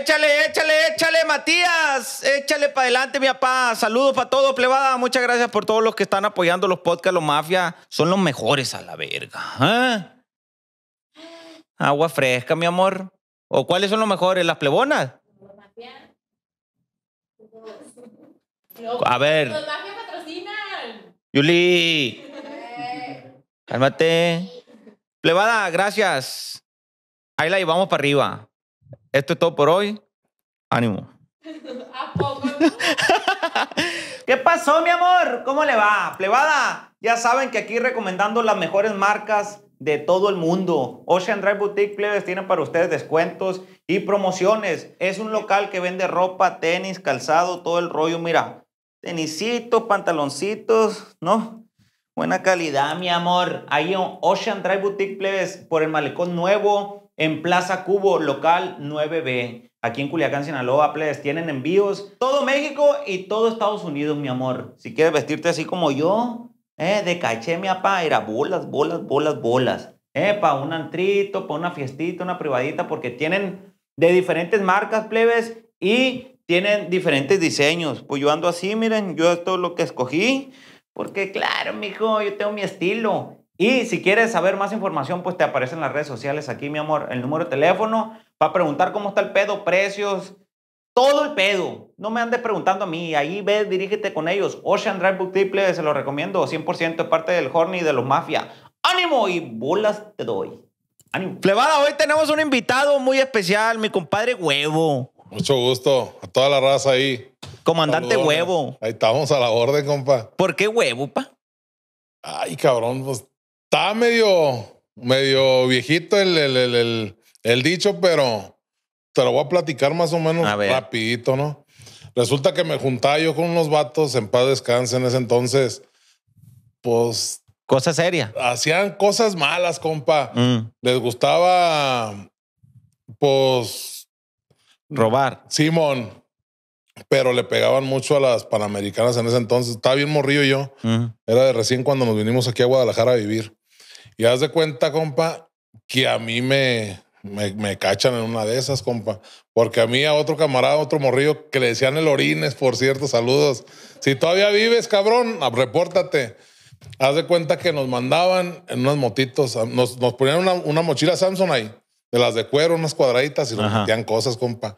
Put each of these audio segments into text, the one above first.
Échale, échale, échale, Matías. Échale para adelante, mi papá. Saludos para todos, plebada. Muchas gracias por todos los que están apoyando los podcasts. Los mafias son los mejores a la verga. ¿eh? Agua fresca, mi amor. ¿O cuáles son los mejores? ¿Las plebonas? a ver. Los mafias patrocinan. Yuli. Eh. Cálmate. Plebada, gracias. Ahí la llevamos para arriba. Esto es todo por hoy. Ánimo. ¿Qué pasó, mi amor? ¿Cómo le va? Plebada, ya saben que aquí recomendando las mejores marcas de todo el mundo. Ocean Drive Boutique Plebes tiene para ustedes descuentos y promociones. Es un local que vende ropa, tenis, calzado, todo el rollo. Mira, tenisitos, pantaloncitos, ¿no? Buena calidad, mi amor. Ahí en Ocean Drive Boutique Plebes por el malecón nuevo en Plaza Cubo, local 9B. Aquí en Culiacán, Sinaloa, plebes, tienen envíos. Todo México y todo Estados Unidos, mi amor. Si quieres vestirte así como yo, eh, de caché, mi apá, era bolas, bolas, bolas, bolas. Eh, para un antrito, para una fiestita, una privadita, porque tienen de diferentes marcas, plebes, y tienen diferentes diseños. Pues yo ando así, miren, yo esto es lo que escogí, porque claro, mijo, yo tengo mi estilo. Y si quieres saber más información, pues te aparecen las redes sociales aquí, mi amor, el número de teléfono, para preguntar cómo está el pedo, precios, todo el pedo. No me andes preguntando a mí, ahí ve, dirígete con ellos. Ocean Drive Book Triple, se lo recomiendo, 100% parte del Horny de los Mafia. ¡Ánimo! Y bolas te doy. ¡Ánimo! Plebada, hoy tenemos un invitado muy especial, mi compadre Huevo. Mucho gusto a toda la raza ahí. Comandante Huevo. Ahí estamos a la orden, compa. ¿Por qué Huevo, pa? Ay, cabrón, pues estaba medio, medio viejito el, el, dicho, pero te lo voy a platicar más o menos rapidito, ¿no? Resulta que me juntaba yo con unos vatos en paz descanse en ese entonces. Pues. Cosa seria. Hacían cosas malas, compa. Mm. Les gustaba. Pues. Robar. Simón. Pero le pegaban mucho a las panamericanas en ese entonces. Estaba bien morrido yo. Mm. Era de recién cuando nos vinimos aquí a Guadalajara a vivir. Y haz de cuenta, compa, que a mí me, me, cachan en una de esas, compa. Porque a mí, a otro camarada, otro morrillo, que le decían el orines, por cierto, saludos. Si todavía vives, cabrón, ah, repórtate. Haz de cuenta que nos mandaban en unas motitos, ah, nos, nos ponían una, mochila Samsung ahí, de las de cuero, unas cuadraditas, y nos metían cosas, compa.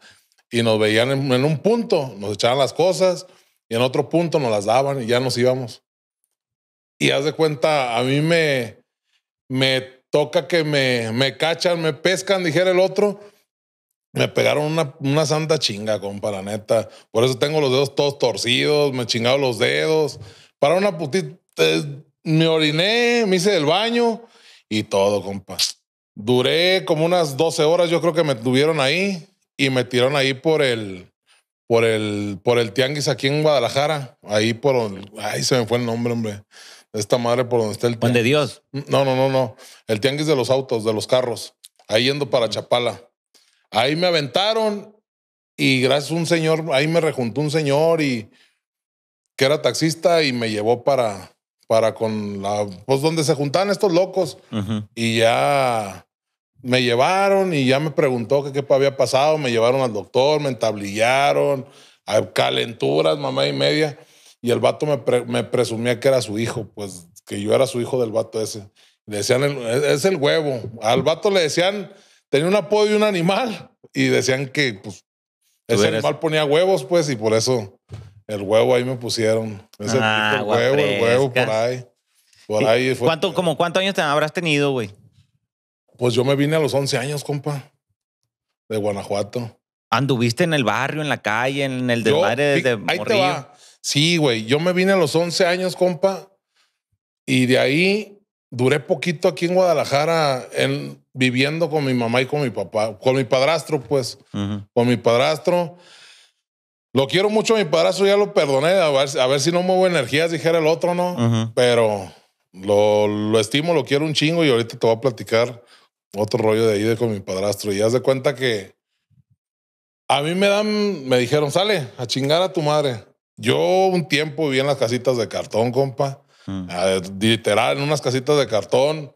Y nos veían en, un punto, nos echaban las cosas, y en otro punto nos las daban y ya nos íbamos. Y haz de cuenta, a mí me, me toca que me, me cachan, me pescan, dijera el otro. Me pegaron una, una santa chinga, compa, la neta. Por eso tengo los dedos todos torcidos, me chingaron los dedos. Para una putita, eh, me oriné, me hice del baño y todo, compa. Duré como unas 12 horas, yo creo que me tuvieron ahí y me tiraron ahí por el, por el, por el tianguis aquí en Guadalajara. Ahí por, ahí se me fue el nombre, hombre esta madre por donde está el tianguis. de Dios. Mm, no, no, no, no. El tianguis de los autos, de los carros. Ahí yendo para Chapala. Ahí me aventaron y gracias a un señor, ahí me rejuntó un señor y que era taxista y me llevó para, para con la, pues donde se juntan estos locos. Y ya me llevaron y ya me preguntó qué había pasado. Me llevaron al doctor, me entablillaron, a calenturas, mamá y media. Y el vato me, me, presumía que era su hijo, pues que yo era su hijo del vato ese. Le decían, e, es el huevo. Al vato le decían, tenía un apodo de un animal y decían que pues, ese animal ponía huevos, pues, y por eso el huevo ahí me pusieron. ah, el huevo, el huevo por ahí. Por ahí ¿Cuánto, como, ¿Cuántos años te habrás tenido, güey? Pues yo me vine a los 11 años, compa, de Guanajuato. ¿Anduviste en el barrio, en la calle, en el de Morrillo? Ahí te Sí, güey, yo me vine a los 11 años, compa, y de ahí duré poquito aquí en Guadalajara viviendo con mi mamá y con mi papá, con mi padrastro, pues, con mi padrastro. Lo quiero mucho, mi padrastro ya lo perdoné, a ver, si no muevo energías, dijera el otro, ¿no? Pero lo, lo, estimo, lo quiero un chingo y ahorita te voy a platicar otro rollo de ahí de con mi padrastro. Y haz de cuenta que a mí me dan, me dijeron, sale a chingar a tu madre. Yo un tiempo viví en las casitas de cartón, compa. Mm. Ah, literal, en unas casitas de cartón.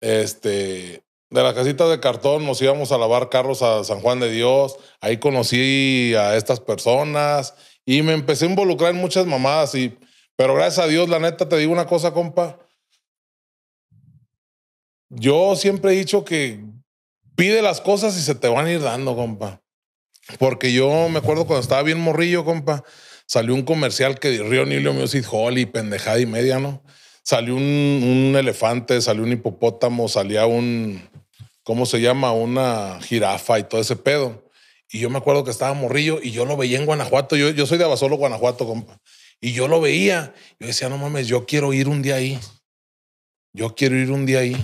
Este, de las casitas de cartón nos íbamos a lavar carros a San Juan de Dios. Ahí conocí a estas personas y me empecé a involucrar en muchas mamadas. Y, pero gracias a Dios, la neta, te digo una cosa, compa. Yo siempre he dicho que pide las cosas y se te van a ir dando, compa. Porque yo me acuerdo cuando estaba bien morrillo, compa, Salió un comercial que Río Nilo Music Hall y pendejada y media, ¿no? Salió un, elefante, salió un hipopótamo, salía un, ¿cómo se llama? Una jirafa y todo ese pedo. Y yo me acuerdo que estaba morrillo y yo lo veía en Guanajuato. Yo, yo soy de Abasolo, Guanajuato, compa. Y yo lo veía. Yo decía, no mames, yo quiero ir un día ahí. Yo quiero ir un día ahí.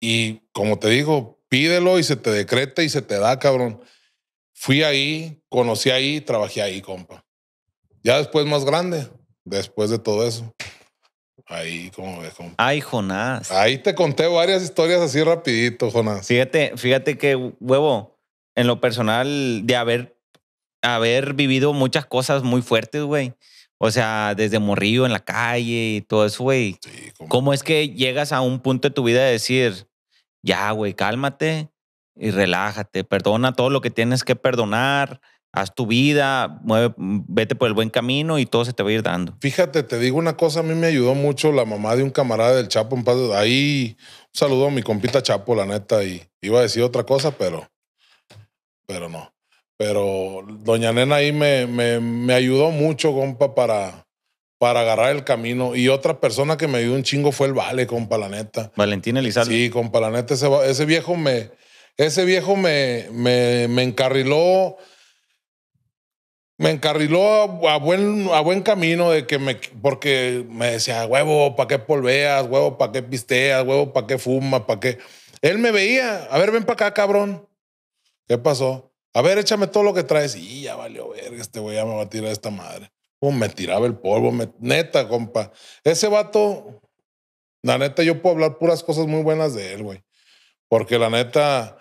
Y como te digo, pídelo y se te decreta y se te da, cabrón. Fui ahí, conocí ahí, trabajé ahí, compa. Ya después más grande, después de todo eso. Ahí como ves. Ay, Jonás. Ahí te conté varias historias así rapidito, Jonás. Fíjate, fíjate que huevo, en lo personal de haber, haber vivido muchas cosas muy fuertes, güey. O sea, desde morrillo en la calle y todo eso, güey. ¿Cómo es que llegas a un punto de tu vida de decir, ya, güey, cálmate y relájate, perdona todo lo que tienes que perdonar? haz tu vida, mueve, vete por el buen camino y todo se te va a ir dando. Fíjate, te digo una cosa, a mí me ayudó mucho la mamá de un camarada del Chapo en paz. Ahí un saludo a mi compita Chapo, la neta, y iba a decir otra cosa, pero, pero no. Pero doña Nena ahí me, ayudó mucho, compa, para, para agarrar el camino. Y otra persona que me dio un chingo fue el Vale, compa, la neta. Valentín Elizalde. Sí, compa, la neta, ese, viejo me... Ese viejo me, me, me encarriló me encarriló a buen, a buen camino de que me, porque me decía, huevo, ¿para qué polveas? Huevo, ¿para qué pisteas? Huevo, ¿para qué fumas? ¿Para qué? Él me veía, a ver, ven para acá, cabrón. ¿Qué pasó? A ver, échame todo lo que traes. Y ya valió verga, este güey ya me va a tirar esta madre. me tiraba el polvo, neta, compa. Ese vato, la neta, yo puedo hablar puras cosas muy buenas de él, güey. Porque la neta,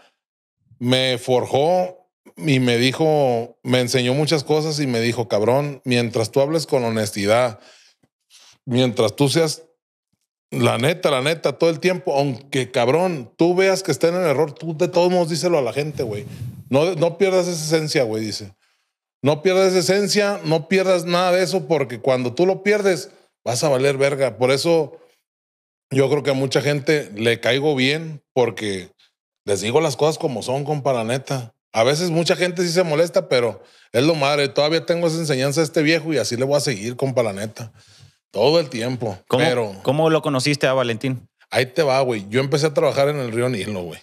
me forjó y me dijo, me enseñó muchas cosas y me dijo, cabrón, mientras tú hables con honestidad, mientras tú seas la neta, la neta, todo el tiempo, aunque cabrón, tú veas que está en el error, tú de todos modos díselo a la gente, güey. No, no pierdas esa esencia, güey, dice. No pierdas esa esencia, no pierdas nada de eso, porque cuando tú lo pierdes, vas a valer verga. Por eso yo creo que a mucha gente le caigo bien, porque les digo las cosas como son, compa, la neta. A veces mucha gente sí se molesta, pero es lo madre. Todavía tengo esa enseñanza de este viejo y así le voy a seguir, compa, la neta. Todo el tiempo. ¿Cómo, lo conociste a Valentín? Ahí te va, güey. Yo empecé a trabajar en el río Nilo, güey.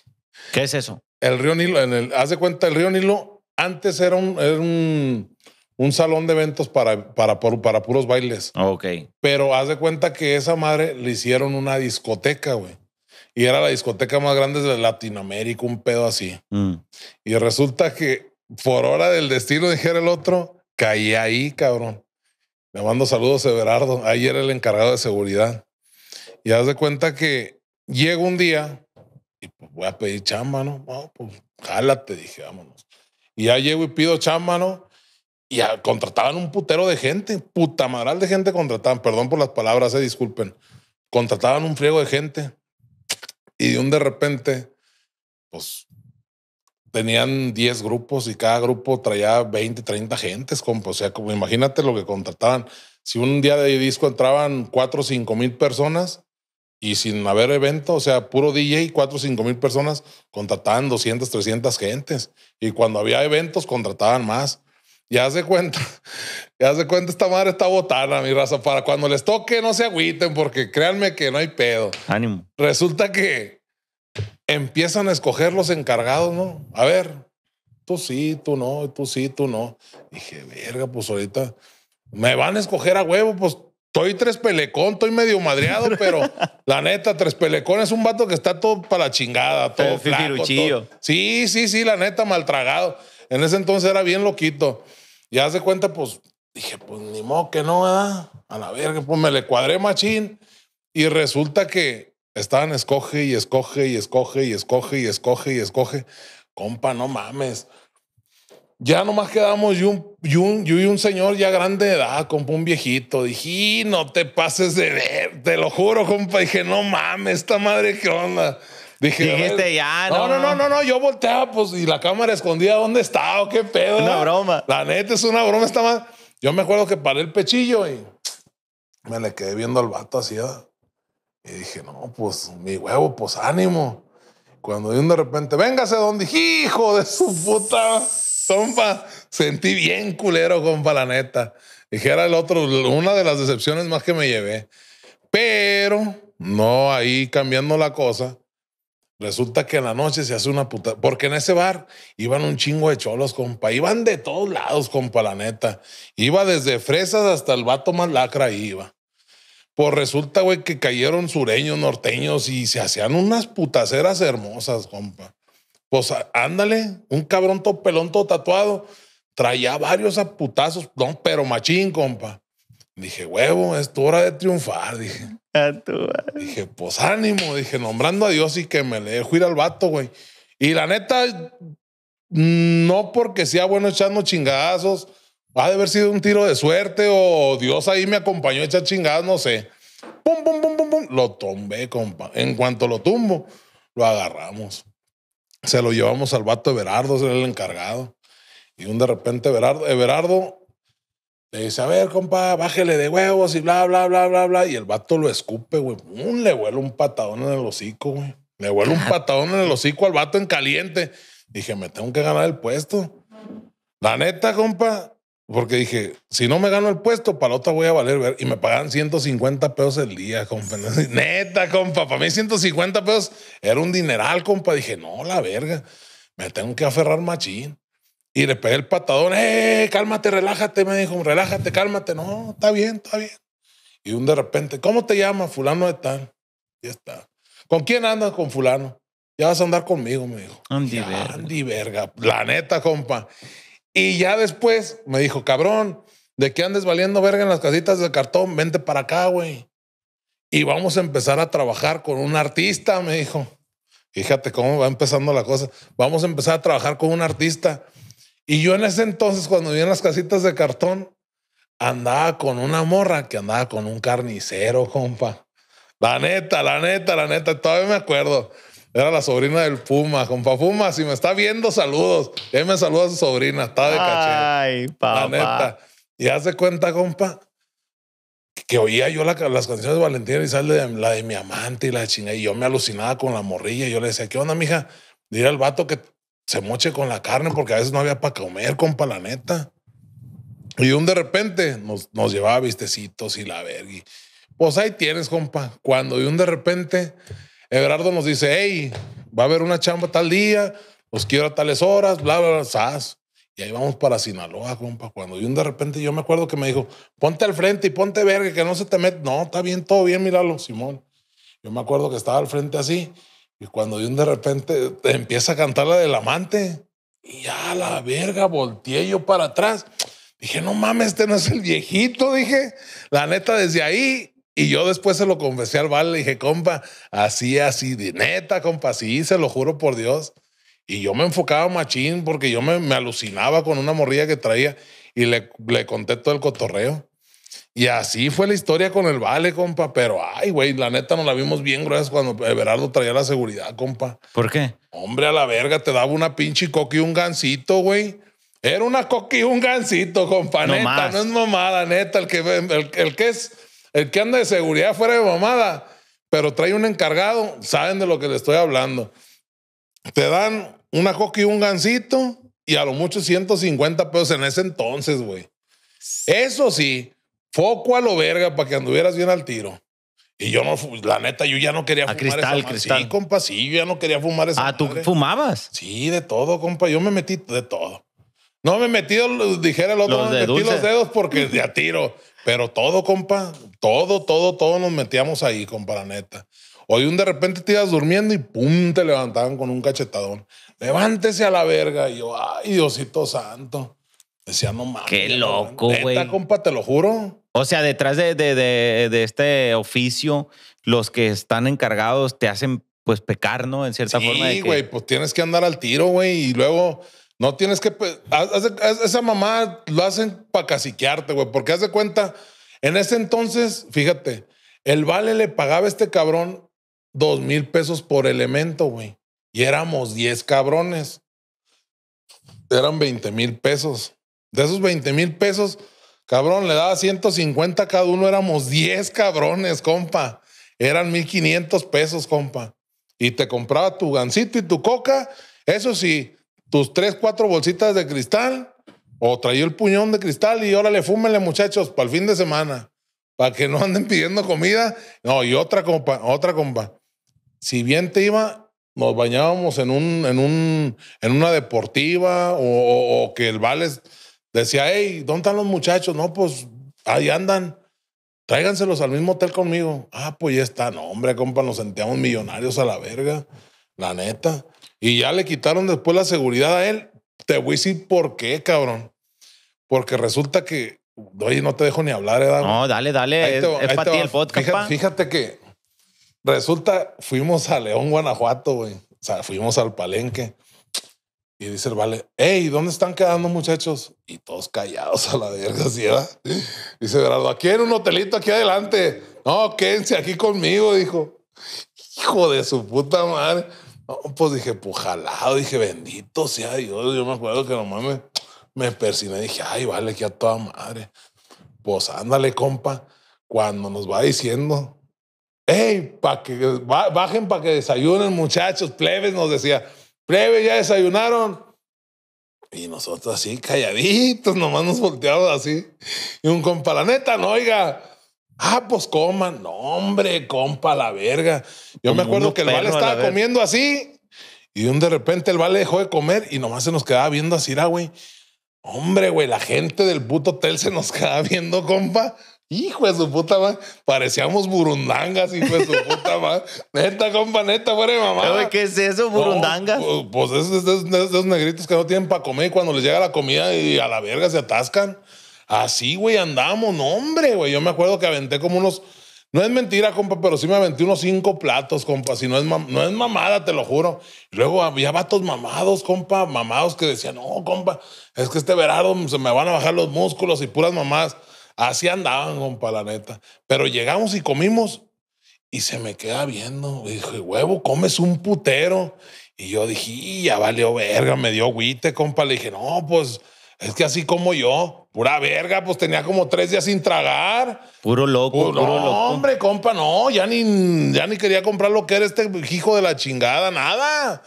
¿Qué es eso? El río Nilo, en el, haz de cuenta, el río Nilo antes era un, un, salón de eventos para, para, para puros bailes. Ok. Pero haz de cuenta que esa madre le hicieron una discoteca, güey. Y era la discoteca más grande de Latinoamérica, un pedo así. Mm. Y resulta que por hora del destino, dijera el otro, caí ahí, cabrón. Le mando saludos a Everardo. Ahí era el encargado de seguridad. Y haz de cuenta que llego un día y pues, voy a pedir chamba, ¿no? pues jálate, dije, vámonos. Y ya llego y pido chamba, ¿no? Y contrataban un putero de gente, puta madral de gente contrataban, perdón por las palabras, se eh, disculpen. Contrataban un friego de gente. Y de un de repente, pues tenían 10 grupos y cada grupo traía 20, 30 gentes, O sea, como imagínate lo que contrataban. Si un día de disco entraban 4 o 5 mil personas y sin haber evento, o sea, puro DJ, 4 o 5 mil personas contrataban 200, 300 gentes. Y cuando había eventos contrataban más. Ya se cuenta, ya se cuenta, esta madre está botana, mi raza. Para cuando les toque, no se agüiten, porque créanme que no hay pedo. Ánimo. Resulta que empiezan a escoger los encargados, ¿no? A ver, tú sí, tú no, tú sí, tú no. Dije, verga, pues ahorita me van a escoger a huevo, pues estoy tres pelecón, estoy medio madreado, pero la neta, tres pelecón es un vato que está todo para la chingada, todo flaco. Sí, sí, sí, la neta, maltragado. En ese entonces era bien loquito. Ya se cuenta, pues dije, pues ni modo que no, ¿verdad? A la verga, pues me le cuadré machín. Y resulta que estaban escoge y escoge y escoge y escoge y escoge y escoge. Compa, no mames. Ya nomás quedamos yo y un, señor ya grande de edad, compa, un viejito. Dije, no te pases de ver, te lo juro, compa. Dije, no mames, esta madre, ¿qué onda? Dije, ya, no. No, no, no, no, yo volteaba, pues, y la cámara escondida, ¿dónde estaba? ¿Qué pedo? Una broma. La neta es una broma, está más Yo me acuerdo que paré el pechillo y me le quedé viendo al vato así. Y dije, no, pues, mi huevo, pues ánimo. Cuando de repente, véngase donde, hijo de su puta. Compa, sentí bien culero, compa, la neta. Dije, era el otro, una de las decepciones más que me llevé. Pero, no ahí cambiando la cosa, Resulta que en la noche se hace una puta. Porque en ese bar iban un chingo de cholos, compa. Iban de todos lados, compa, la neta. Iba desde fresas hasta el vato más lacra, iba. Pues resulta, güey, que cayeron sureños, norteños y se hacían unas putaceras hermosas, compa. Pues ándale, un cabrón todo pelón, todo tatuado. Traía varios aputazos, no, pero machín, compa. Dije, huevo, es tu hora de triunfar, dije. dije, pues ánimo. Dije, nombrando a Dios y que me le dejo ir al vato, güey. Y la neta, no porque sea bueno echando chingazos, va de haber sido un tiro de suerte o Dios ahí me acompañó a echar chingadas, no sé. Pum, pum, pum, pum, pum. Lo tumbé, compa. En cuanto lo tumbo, lo agarramos. Se lo llevamos al vato Everardo, Berardo, el encargado. Y un de repente Everardo le dice, a ver, compa, bájele de huevos y bla, bla, bla, bla, bla. Y el vato lo escupe, güey. Le huele un patadón en el hocico, güey. Le huele un patadón en el hocico al vato en caliente. Dije, me tengo que ganar el puesto. La neta, compa, porque dije, si no me gano el puesto, para otra voy a valer ver. Y me pagan 150 pesos el día, compa. Neta, compa, para mí 150 pesos era un dineral, compa. Dije, no, la verga, me tengo que aferrar machín. Y le pegué el patadón, ¡eh! Cálmate, relájate, me dijo, relájate, cálmate. No, está bien, está bien. Y un de repente, ¿cómo te llamas? Fulano de tal. Ya está. ¿Con quién andas? Con fulano. Ya vas a andar conmigo, me dijo. Andy verga. Andy verga. La neta, compa. Y ya después me dijo, cabrón, de qué andes valiendo verga en las casitas de cartón, vente para acá, güey. Y vamos a empezar a trabajar con un artista, me dijo. Fíjate cómo va empezando la cosa. Vamos a empezar a trabajar con un artista. Y yo en ese entonces, cuando vivía en las casitas de cartón, andaba con una morra que andaba con un carnicero, compa. La neta, la neta, la neta, todavía me acuerdo. Era la sobrina del Puma, compa Puma. Si me está viendo, saludos. Él me saluda a su sobrina, está de caché. Ay, papá. La neta. Y hace cuenta, compa, que oía yo las canciones de Valentina y sale de, la de mi amante y la chingada. Y yo me alucinaba con la morrilla. Y yo le decía, ¿qué onda, mija? Dile al vato que, se moche con la carne porque a veces no había para comer, compa, la neta. Y un de repente nos, nos llevaba vistecitos y la verga. pues ahí tienes, compa. Cuando de un de repente Everardo nos dice, hey, va a haber una chamba tal día, los pues, quiero a tales horas, bla, bla, bla, sas. Y ahí vamos para Sinaloa, compa. Cuando de un de repente yo me acuerdo que me dijo, ponte al frente y ponte verga, que no se te mete. No, está bien, todo bien, míralo, Simón. Yo me acuerdo que estaba al frente así y cuando de de repente empieza a cantar la del amante, y ya la verga, volteé yo para atrás. Dije, no mames, este no es el viejito, dije. La neta, desde ahí. Y yo después se lo confesé al vale le dije, compa, así, así, de neta, compa, sí, se lo juro por Dios. Y yo me enfocaba machín porque yo me, alucinaba con una morrilla que traía y le, le conté todo el cotorreo. Y así fue la historia con el Vale, compa. Pero, ay, güey, la neta nos la vimos bien gruesa cuando Everardo traía la seguridad, compa. ¿Por qué? Hombre, a la verga, te daba una pinche coca y un gancito, güey. Era una coca y un gancito, compa. No neta, no es mamada, neta. El que, el, que es, el que anda de seguridad fuera de mamada, pero trae un encargado, saben de lo que le estoy hablando. Te dan una coca y un gancito y a lo mucho 150 pesos en ese entonces, güey. Eso sí, foco a lo verga para que anduvieras bien al tiro. Y yo no, la neta, yo ya no quería a fumar. Cristal, esa cristal. Sí, compa, sí, yo ya no quería fumar esa. Ah, ¿tú fumabas? Sí, de todo, compa. Yo me metí de todo. No me metí, dijera el otro, los me metí los dedos porque de a tiro. Pero todo, compa, todo, todo, todo nos metíamos ahí, compa, la neta. Hoy un de repente te ibas durmiendo y pum, te levantaban con un cachetadón. Levántese a la verga. Y yo, ay, Diosito santo. Decía, no mames. Qué loco, güey. Neta, compa, te lo juro. O sea, detrás de, de, de, este oficio, los que están encargados te hacen pues pecar, ¿no? En cierta sí, forma. Sí, güey, pues tienes que andar al tiro, güey, y luego no tienes que... Pues, esa mamá lo hacen para caciquearte, güey, porque haz de cuenta, en ese entonces, fíjate, el vale le pagaba a este cabrón dos mil pesos por elemento, güey, y éramos diez cabrones. Eran veinte mil pesos. De esos veinte mil pesos Cabrón, le daba 150 cada uno, éramos 10 cabrones, compa. Eran 1500 pesos, compa. Y te compraba tu gancito y tu coca. Eso sí, tus tres, cuatro bolsitas de cristal o traía el puñón de cristal y órale, fúmenle, muchachos, para el fin de semana. Para que no anden pidiendo comida. No, y otra compa, otra compa. Si bien te iba, nos bañábamos en, un, en, un, en una deportiva o, o que el vales Decía, hey, ¿dónde están los muchachos? No, pues ahí andan. Tráiganselos al mismo hotel conmigo. Ah, pues ya está. No, hombre, compa, nos sentíamos millonarios a la verga. La neta. Y ya le quitaron después la seguridad a él. Te voy a decir por qué, cabrón. Porque resulta que. Oye, no te dejo ni hablar, ¿eh? No, dale, dale. el podcast. Fíjate, fíjate, que resulta, fuimos a León, Guanajuato, güey. O sea, fuimos al palenque. Y dice el vale, hey, ¿dónde están quedando muchachos? Y todos callados a la verga, ¿sí, Dice Gerardo, aquí en un hotelito aquí adelante. No, quédense aquí conmigo, dijo. Hijo de su puta madre. pues dije, pujalado, dije, bendito sea Dios. Yo me acuerdo que nomás me, me persiné, dije, ay, vale, que a toda madre. Pues ándale, compa, cuando nos va diciendo, hey, para que bajen, para que desayunen, muchachos, plebes, nos decía. Breve, ya desayunaron. Y nosotros así, calladitos, nomás nos volteamos así. Y un compa, la neta, no, oiga. Ah, pues coman. No, hombre, compa, la verga. Yo me acuerdo que el vale estaba comiendo así. Y de repente el vale dejó de comer y nomás se nos quedaba viendo así, güey. Hombre, güey, la gente del puto hotel se nos quedaba viendo, compa. Hijo de su puta madre, parecíamos burundangas, hijo de su puta madre. Neta, compa, neta, fuera mamá. ¿Qué es eso, burundangas? pues esos, negritos que no tienen para comer y cuando les llega la comida y a la verga se atascan. Así, güey, andamos. No, hombre, güey. Yo me acuerdo que aventé como unos. No es mentira, compa, pero sí me aventé unos cinco platos, compa. Si no es, no es mamada, te lo juro. luego había vatos mamados, compa, mamados que decían, no, compa, es que este verano se me van a bajar los músculos y puras mamadas. Así andaban, compa, la neta. Pero llegamos y comimos y se me queda viendo. dije, huevo, comes un putero. Y yo dije, ya valió verga, me dio guite, compa. Le dije, no, pues es que así como yo, pura verga, pues tenía como tres días sin tragar. Puro loco, puro loco. hombre, compa, no, ya ni, ya ni quería comprar lo que era este hijo de la chingada, nada.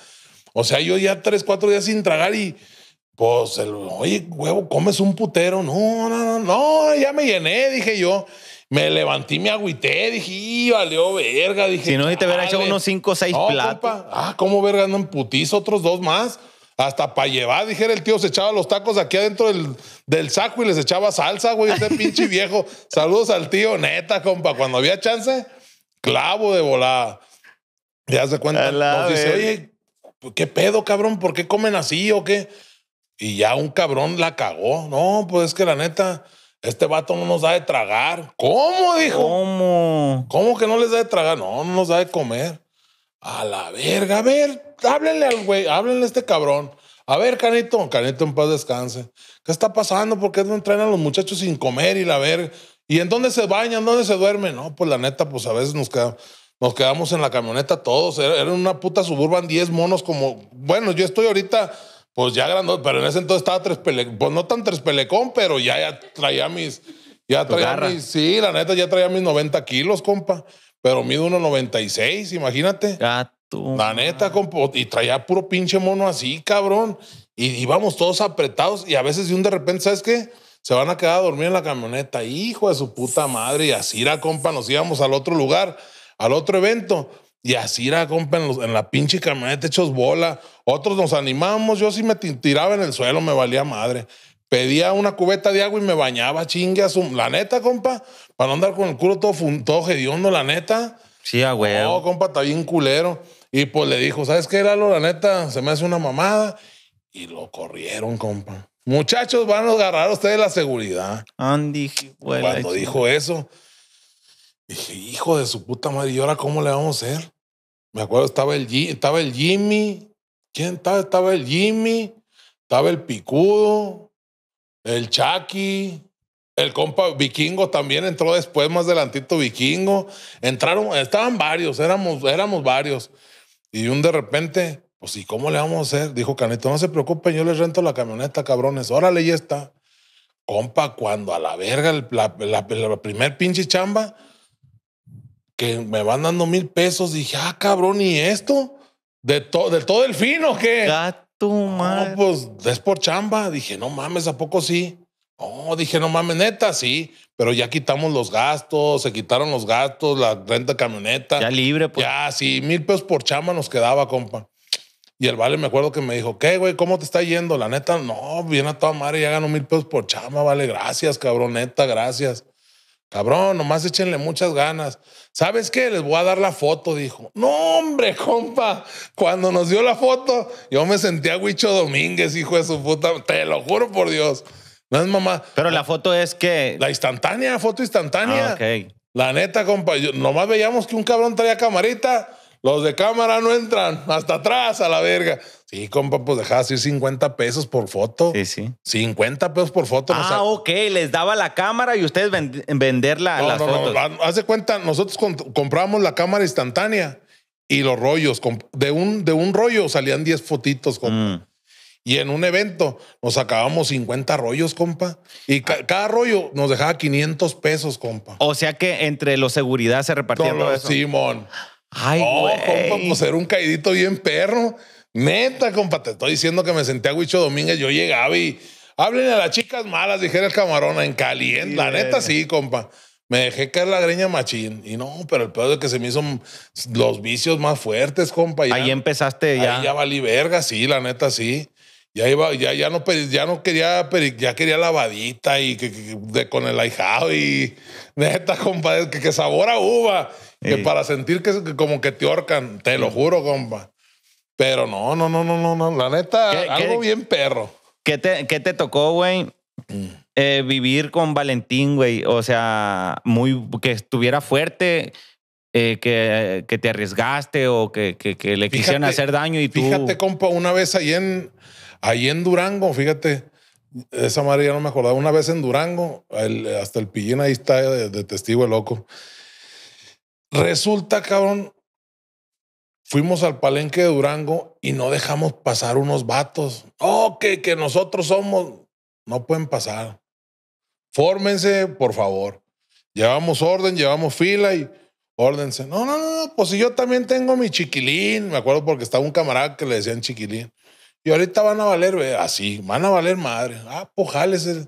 O sea, yo ya tres, cuatro días sin tragar y pues, oye, huevo, comes un putero. No, no, no, no, ya me llené, dije yo. Me levanté, me agüité, dije, y valió verga. Dije, si no, te hubiera hecho unos cinco o 6 Ah, ¿cómo verga no putizo otros dos más? Hasta para llevar, dijera el tío, se echaba los tacos aquí adentro del, del saco y les echaba salsa, güey, este pinche viejo. Saludos al tío, neta, compa. Cuando había chance, clavo de volada. Ya se cuenta. no dice, oye, ¿qué pedo, cabrón? ¿Por qué comen así o qué? Y ya un cabrón la cagó. No, pues es que la neta, este vato no nos da de tragar. ¿Cómo? Dijo. ¿Cómo? ¿Cómo que no les da de tragar? No, no nos da de comer. A la verga, a ver, háblenle al güey, háblenle a este cabrón. A ver, Canito, Canito en paz descanse. ¿Qué está pasando? ¿Por qué no entrenan a los muchachos sin comer y la verga? ¿Y en dónde se bañan? ¿Dónde se duermen? No, pues la neta, pues a veces nos nos quedamos en la camioneta todos. Era una puta suburban, 10 monos como. Bueno, yo estoy ahorita pues ya grandote, pero en ese entonces estaba tres pelecón, pues no tan tres pelecón, pero ya, ya traía mis, ya traía mis, sí, la neta, ya traía mis 90 kilos, compa, pero mido 1,96, imagínate. La neta, compa, y traía puro pinche mono así, cabrón, y íbamos todos apretados y a veces de un de repente, ¿sabes qué? Se van a quedar a dormir en la camioneta, hijo de su puta madre, y así era, compa, nos íbamos al otro lugar, al otro evento y así era, compa, en, la pinche camioneta hechos bola. Otros nos animamos. Yo sí me tiraba en el suelo, me valía madre. Pedía una cubeta de agua y me bañaba, chingue a su. La neta, compa, para no andar con el culo todo, funto, la neta. Sí, a No, compa, está bien culero. Y pues le dijo, ¿sabes qué, lo La neta, se me hace una mamada. Y lo corrieron, compa. Muchachos, van a agarrar ustedes la seguridad. Andy, güey. Cuando dijo eso, dije, hijo de su puta madre, ¿y ahora cómo le vamos a hacer? Me acuerdo, estaba el, estaba el Jimmy. ¿Quién estaba? Estaba el Jimmy, estaba el Picudo, el Chucky, el compa Vikingo también entró después, más delantito Vikingo. Entraron, estaban varios, éramos, éramos varios. Y un de repente, pues, ¿y cómo le vamos a hacer? Dijo Canito, no se preocupen, yo les rento la camioneta, cabrones. Órale, ya está. Compa, cuando a la verga, la, primer pinche chamba, que me van dando mil pesos. Dije, ah, cabrón, ¿y esto? ¿De, todo el fin o qué? Gato, madre. No, pues es por chamba. Dije, no mames, ¿a poco sí? Oh, dije, no mames, neta, sí. Pero ya quitamos los gastos, se quitaron los gastos, la renta camioneta. Ya libre, pues. Ya, sí, mil pesos por chamba nos quedaba, compa. Y el vale me acuerdo que me dijo, ¿qué, güey? ¿Cómo te está yendo? La neta, no, viene a toda madre, ya gano mil pesos por chamba, vale, gracias, cabrón, neta, gracias. Cabrón, nomás échenle muchas ganas. ¿Sabes qué? Les voy a dar la foto, dijo. No, hombre, compa. Cuando nos dio la foto, yo me sentía Huicho Domínguez, hijo de su puta. Te lo juro por Dios. No es mamá. Pero la foto es que. La instantánea, foto instantánea. Ah, ok. La neta, compa. nomás veíamos que un cabrón traía camarita los de cámara no entran, hasta atrás a la verga. Sí, compa, pues dejaba así 50 pesos por foto. Sí, sí. 50 pesos por foto. Ah, ok, les daba la cámara y ustedes venderla vender la, no, no, No, Haz de cuenta, nosotros comprábamos la cámara instantánea y los rollos. De un, de un rollo salían 10 fotitos, compa. Mm. Y en un evento nos sacábamos 50 rollos, compa. Y cada rollo nos dejaba 500 pesos, compa. O sea que entre los seguridad se repartía todo eso. Simón. Ay, compa, pues era un caidito bien perro. Neta, compa, te estoy diciendo que me senté a Huicho Domínguez. Yo llegaba y ¡Hablen a las chicas malas, dijera el camarón, en caliente. la neta, sí, compa. Me dejé caer la greña machín. Y no, pero el pedo es que se me hizo los vicios más fuertes, compa. Ahí empezaste ya. Ahí ya valí verga, sí, la neta, sí. Ya iba, ya, ya no ya no quería, ya quería lavadita y que, de, con el ahijado y neta, compadre, que, que sabor a uva. Que para sentir que, como que te ahorcan, te lo juro, compa. Pero no, no, no, no, no, no. La neta, algo bien perro. ¿Qué te, qué te tocó, güey? Mm. Eh, vivir con Valentín, güey. O sea, muy que estuviera fuerte. Eh, que, que, te arriesgaste o que, que, le quisieran hacer daño y tú... Fíjate, compa, una vez ahí en, Ahí en Durango, fíjate, esa madre ya no me acordaba. Una vez en Durango, hasta el pillín ahí está de, testigo el loco. Resulta, cabrón, fuimos al palenque de Durango y no dejamos pasar unos vatos. Oh, que, que nosotros somos. No pueden pasar. Fórmense, por favor. Llevamos orden, llevamos fila y órdense. No, no, no, pues si yo también tengo mi chiquilín. Me acuerdo porque estaba un camarada que le decían chiquilín. Y ahorita van a valer, así, ah, van a valer madre. Ah, pojales. Pues, eh.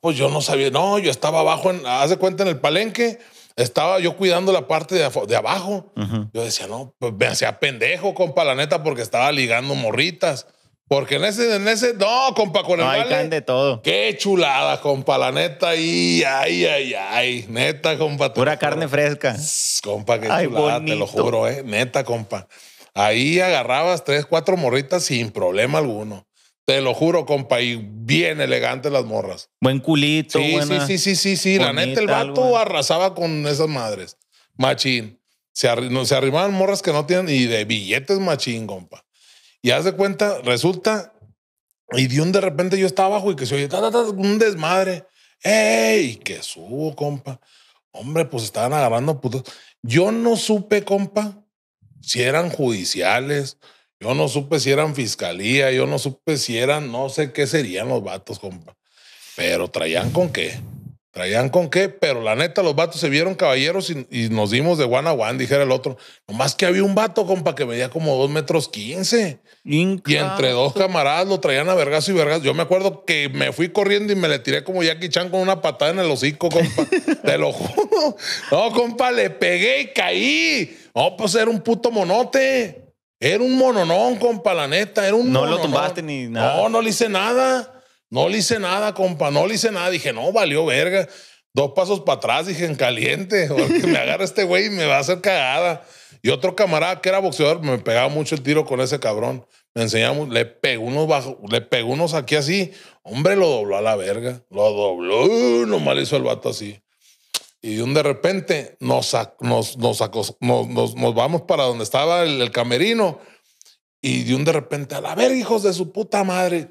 pues yo no sabía. No, yo estaba abajo, en, haz cuenta, en el palenque. Estaba yo cuidando la parte de, abajo. Yo decía, no, pues me hacía pendejo, compa, la neta, porque estaba ligando morritas. Porque en ese, en ese, no, compa, con no, el vale, can de todo. Qué chulada, compa, la neta, ay, ay, ay, ay, neta, compa. Pura carne fresca. Compa, qué chulada, te lo juro, eh, neta, compa. Ahí agarrabas tres, cuatro morritas sin problema alguno. Te lo juro, compa, y bien elegantes las morras. Buen culito, Sí, sí, sí, sí, sí, La neta, el vato arrasaba con esas madres. Machín. Se, arrimaban morras que no tienen y de billetes, machín, compa. Y haz de cuenta, resulta, y de un de repente yo estaba abajo y que se oye, un desmadre. ¡Ey! Que subo, compa. Hombre, pues estaban agarrando putos. Yo no supe, compa, si eran judiciales, yo no supe si eran fiscalía, yo no supe si eran, no sé qué serían los vatos, compa. Pero traían con qué. Traían con qué, pero la neta, los vatos se vieron caballeros y, nos dimos de one a one, dijera el otro. Nomás que había un vato, compa, que medía como dos metros quince. Y entre dos camaradas lo traían a vergas y vergas. Yo me acuerdo que me fui corriendo y me le tiré como Jackie Chan con una patada en el hocico, compa. Te lo juro. No, compa, le pegué y caí. No, pues era un puto monote. Era un mononón, compa, la neta. Era un no lo tumbaste ni nada. No, no le hice nada. No le hice nada, compa. No le hice nada. Dije, no, valió verga. Dos pasos para atrás, dije, en caliente. Porque me agarra este güey y me va a hacer cagada. Y otro camarada que era boxeador me pegaba mucho el tiro con ese cabrón. Me enseñamos, le pegó unos bajo, le pegó unos aquí así. Hombre, lo dobló a la verga. Lo dobló, nomás mal hizo el vato así. Y de un de repente nos, nos, nos, vamos para donde estaba el, camerino. Y de un de repente, a la verga, hijos de su puta madre,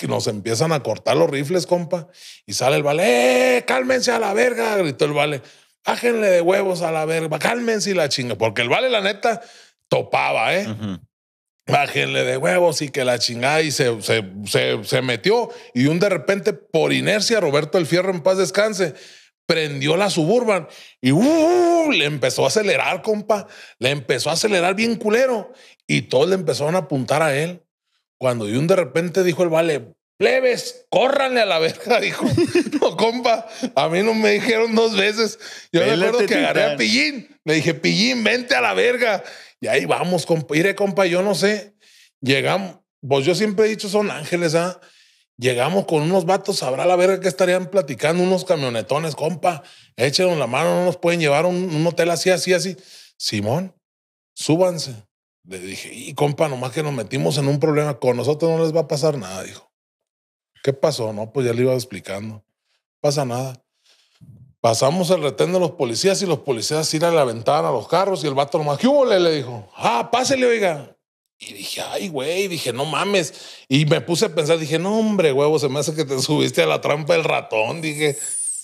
y nos empiezan a cortar los rifles, compa. Y sale el vale, eh, cálmense a la verga, gritó el vale. Bájenle de huevos a la verga, cálmense y la chinga. Porque el vale, la neta, topaba, ¿eh? ájenle de huevos y que la chingada y se, se, metió. Y de un de repente, por inercia, Roberto el Fierro en paz descanse prendió la suburban y uh, le empezó a acelerar, compa. Le empezó a acelerar bien culero y todos le empezaron a apuntar a él. Cuando de un de repente dijo el vale, plebes, córranle a la verga, dijo. No, compa, a mí no me dijeron dos veces. Yo me acuerdo que agarré a Pillín. Le dije, Pillín, vente a la verga. Y ahí vamos, compa. Iré, compa, yo no sé. Llegamos. vos pues yo siempre he dicho, son ángeles, ¿ah? Llegamos con unos vatos, sabrá la verga que estarían platicando, unos camionetones, compa, échenos la mano, no nos pueden llevar a un, hotel así, así, así. Simón, súbanse. Le dije, y compa, nomás que nos metimos en un problema, con nosotros no les va a pasar nada, dijo. ¿Qué pasó? No, pues ya le iba explicando. Pasa nada. Pasamos el retén de los policías y los policías ir a la ventana a los carros y el vato nomás, ¿qué hubo? Le dijo, ah, pásele, oiga. Y dije, ay, güey, dije, no mames. Y me puse a pensar, dije, no, hombre, huevo, se me hace que te subiste a la trampa el ratón. Dije,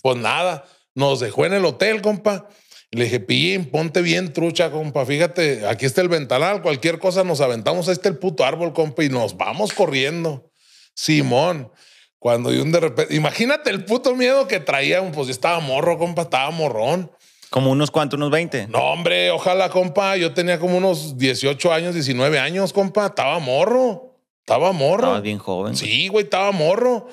pues nada, nos dejó en el hotel, compa. le dije, pillín, ponte bien trucha, compa. Fíjate, aquí está el ventanal, cualquier cosa nos aventamos ahí está el puto árbol, compa, y nos vamos corriendo. Simón, cuando yo de repente, imagínate el puto miedo que traía, pues yo estaba morro, compa, estaba morrón. Como unos cuantos, unos 20. No, hombre, ojalá, compa. Yo tenía como unos 18 años, 19 años, compa. Estaba morro. Estaba morro. Estaba bien joven. Sí, güey, estaba morro.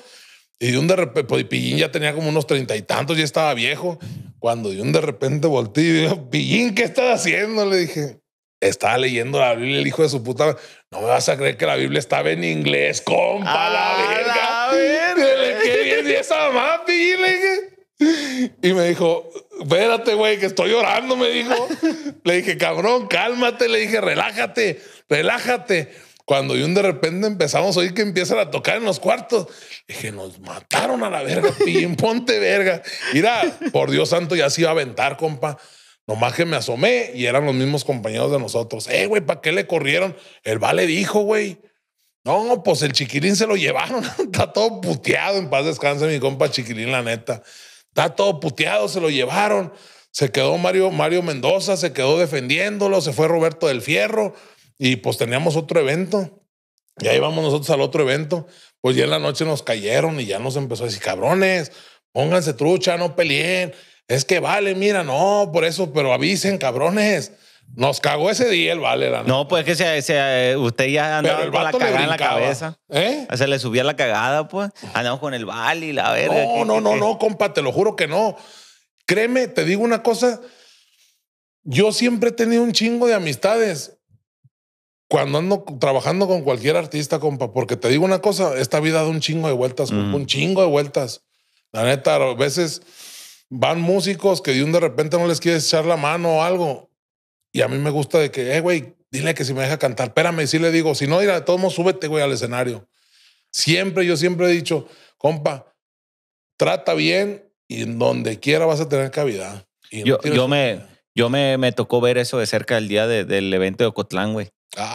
Y de un de repente, pues, Pillín ya tenía como unos treinta y tantos, ya estaba viejo. Cuando de un de repente volteé y dije, Pillín, ¿qué estás haciendo? Le dije, estaba leyendo la Biblia, el hijo de su puta. No me vas a creer que la Biblia estaba en inglés, compa, la ah, verga. La ¿Qué bien? esa mamá, Pillín, le dije, y me dijo, espérate, güey, que estoy llorando, me dijo. Le dije, cabrón, cálmate. Le dije, relájate, relájate. Cuando y un de repente empezamos a oír que empiezan a tocar en los cuartos, dije, nos mataron a la verga, en ponte verga. Mira, por Dios santo, ya se iba a aventar, compa. Nomás que me asomé y eran los mismos compañeros de nosotros. Eh, güey, ¿para qué le corrieron? El vale dijo, güey. No, pues el chiquilín se lo llevaron. Está todo puteado. En paz descanse mi compa chiquilín, la neta. Está todo puteado, se lo llevaron. Se quedó Mario, Mario Mendoza, se quedó defendiéndolo, se fue Roberto del Fierro y pues teníamos otro evento. Y ahí vamos nosotros al otro evento. Pues ya en la noche nos cayeron y ya nos empezó a decir, cabrones, pónganse trucha, no peleen. Es que vale, mira, no, por eso, pero avisen, cabrones. Nos cagó ese día el vale, la No, pues es que se, se, usted ya andaba con la cagada en la cabeza. ¿Eh? Ah, se le subía la cagada, pues. Andamos con el vale y la verga. No, no, no, no, compa, te lo juro que no. Créeme, te digo una cosa. Yo siempre he tenido un chingo de amistades cuando ando trabajando con cualquier artista, compa, porque te digo una cosa, esta vida da un chingo de vueltas, mm. un chingo de vueltas. La neta, a veces van músicos que de un de repente no les quieres echar la mano o algo y a mí me gusta de que, eh, güey, dile que si me deja cantar, espérame, si le digo, si no, mira, de todos sube súbete, güey, al escenario. Siempre, yo siempre he dicho, compa, trata bien y en donde quiera vas a tener cavidad. yo, yo me, yo me, tocó ver eso de cerca el día del evento de Ocotlán, güey.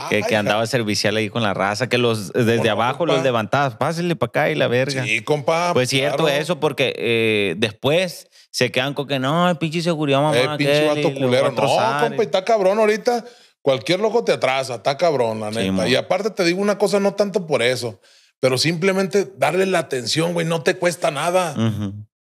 que, andaba servicial ahí con la raza, que los eh, desde abajo los levantaba. pásenle para acá y la verga. Sí, compa. Pues cierto eso, porque eh, después se quedan con que no, el pinche seguridad, mamá. El eh, pinche No, compa, y está cabrón ahorita. Cualquier loco te atrasa, está cabrón, la neta. y aparte te digo una cosa, no tanto por eso, pero simplemente darle la atención, güey, no te cuesta nada.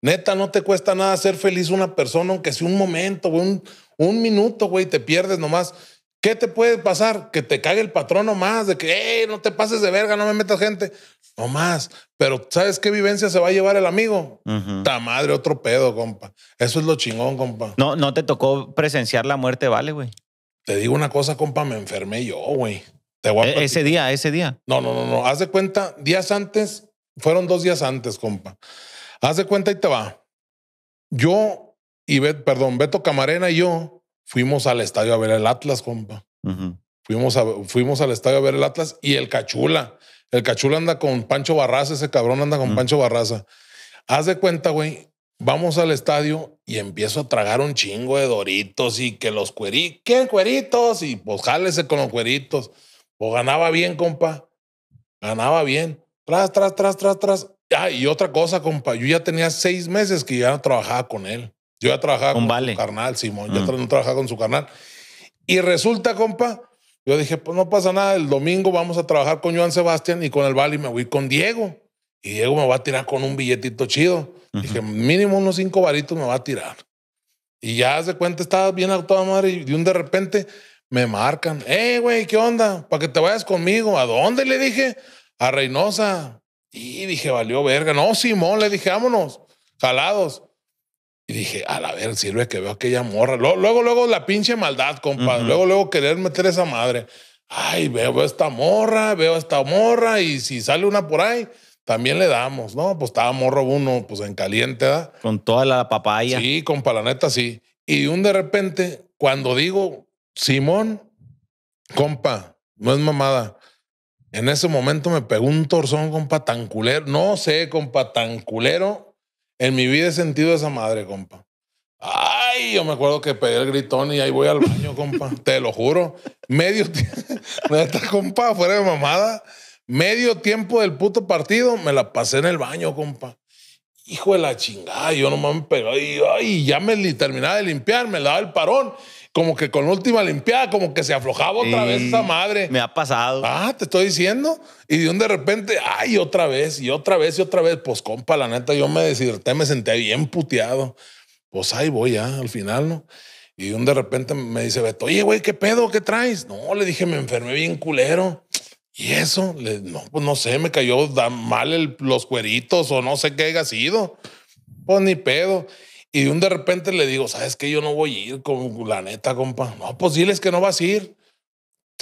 Neta, no te cuesta nada ser feliz una persona, aunque sea un momento, güey, un, minuto, güey, te pierdes nomás. ¿Qué te puede pasar? Que te cague el patrón nomás, de que, hey, no te pases de verga, no me metas gente. Nomás, pero ¿sabes qué vivencia se va a llevar el amigo? Ta madre, otro pedo, compa. Eso es lo chingón, compa. No, no te tocó presenciar la muerte, vale, güey. Te digo una cosa, compa, me enfermé yo, güey. Te e, ese día, ese día. No, no, no, no. Haz de cuenta, días antes, fueron dos días antes, compa. Haz de cuenta y te va. Yo y perdón, Beto Camarena y yo fuimos al estadio a ver el Atlas, compa. fuimos, fuimos al estadio a ver el Atlas y el Cachula. El cachula anda con Pancho Barraza, ese cabrón anda con Pancho Barraza. Haz de cuenta, güey, vamos al estadio y empiezo a tragar un chingo de doritos y que los cueritos, ¿qué cueritos? Y pues jálese con los cueritos. O pues, ganaba bien, compa. Ganaba bien. Tras, tras, tras, tras, tras. Ah, y otra cosa, compa, yo ya tenía seis meses que ya no trabajaba con él. Yo ya trabajaba con, su carnal, Simón. yo Ya mm. no trabajaba con su carnal. Y resulta, compa, yo dije, pues no pasa nada, el domingo vamos a trabajar con Joan Sebastián y con el Bali me voy con Diego. Y Diego me va a tirar con un billetito chido. Dije, mínimo unos cinco varitos me va a tirar. Y ya se cuenta, estaba bien a toda madre y de un de repente me marcan. Hey, eh, güey, ¿qué onda? Para que te vayas conmigo. ¿A dónde? Le dije. A Reynosa. Y dije, valió verga. No, Simón, le dije, vámonos, jalados. Y dije, a la ver, sirve que veo aquella morra. Luego, luego, la pinche maldad, compa. Luego, luego querer meter esa madre. Ay, veo, esta morra, veo esta morra. Y si sale una por ahí, también le damos, ¿no? Pues estaba morro uno, pues en caliente, ¿verdad? Con toda la papaya. Sí, compa la neta, sí. Y un de repente, cuando digo, Simón, compa, no es mamada. En ese momento me pegó un torzón, compa, tan culero. No sé, compa, tan culero en mi vida he sentido esa madre, compa. Ay, yo me acuerdo que pedí el gritón y ahí voy al baño, compa. Te lo juro. Medio tiempo, está compa, fuera de mamada. Medio tiempo del puto partido me la pasé en el baño, compa. Hijo de la chingada, yo nomás me pegaba y, ay, ya me terminaba de limpiar, me daba el parón como que con la última limpiada, como que se aflojaba otra vez esa madre. Me ha pasado. Ah, te estoy diciendo. Y de un de repente, ay, otra vez, y otra vez, y otra vez. Pues compa, la neta, yo me deshidraté, me senté bien puteado. Pues ahí voy ya, al final, ¿no? Y de un de repente me dice Beto, oye, güey, ¿qué pedo? ¿Qué traes? No, le dije, me enfermé bien culero. Y eso, no, pues no sé, me cayó mal los cueritos o no sé qué haya sido. Pues ni pedo. Y de un de repente le digo, ¿sabes qué? Yo no voy a ir con la neta, compa. No, pues diles que no vas a ir.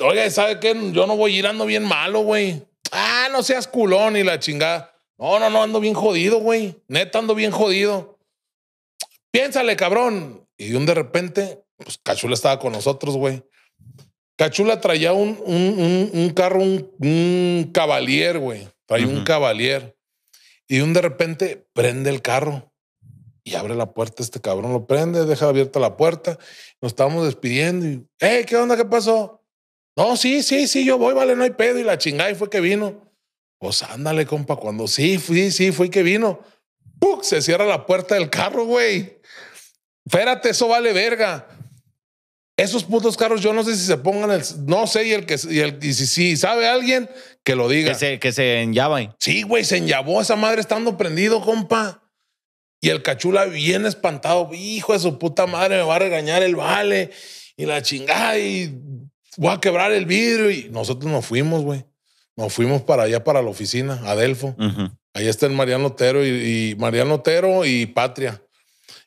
Oiga, ¿sabe qué? Yo no voy a ir, ando bien malo, güey. Ah, no seas culón y la chingada. No, no, no, ando bien jodido, güey. Neta, ando bien jodido. Piénsale, cabrón. Y de un de repente, pues Cachula estaba con nosotros, güey. Cachula traía un, un, carro, un, cavalier güey. Traía un cavalier Y de un de repente prende el carro y abre la puerta, este cabrón lo prende, deja abierta la puerta, nos estábamos despidiendo y, ¡Eh, ¿qué onda? ¿Qué pasó? No, sí, sí, sí, yo voy, vale, no hay pedo. Y la chingada, y fue que vino. Pues ándale, compa, cuando sí, fui, sí, fue que vino. ¡Puc! Se cierra la puerta del carro, güey. ¡Férate, eso vale verga. Esos putos carros, yo no sé si se pongan el. No sé, y el que. si, sabe alguien, que lo diga. Que se, que se Sí, güey, se enllabó esa madre estando prendido, compa. Y el cachula bien espantado, hijo de su puta madre, me va a regañar el vale y la chingada y voy a quebrar el vidrio. Y nosotros nos fuimos, güey. Nos fuimos para allá, para la oficina, Adelfo. Ahí está el Mariano Otero y, Mariano Otero y Patria.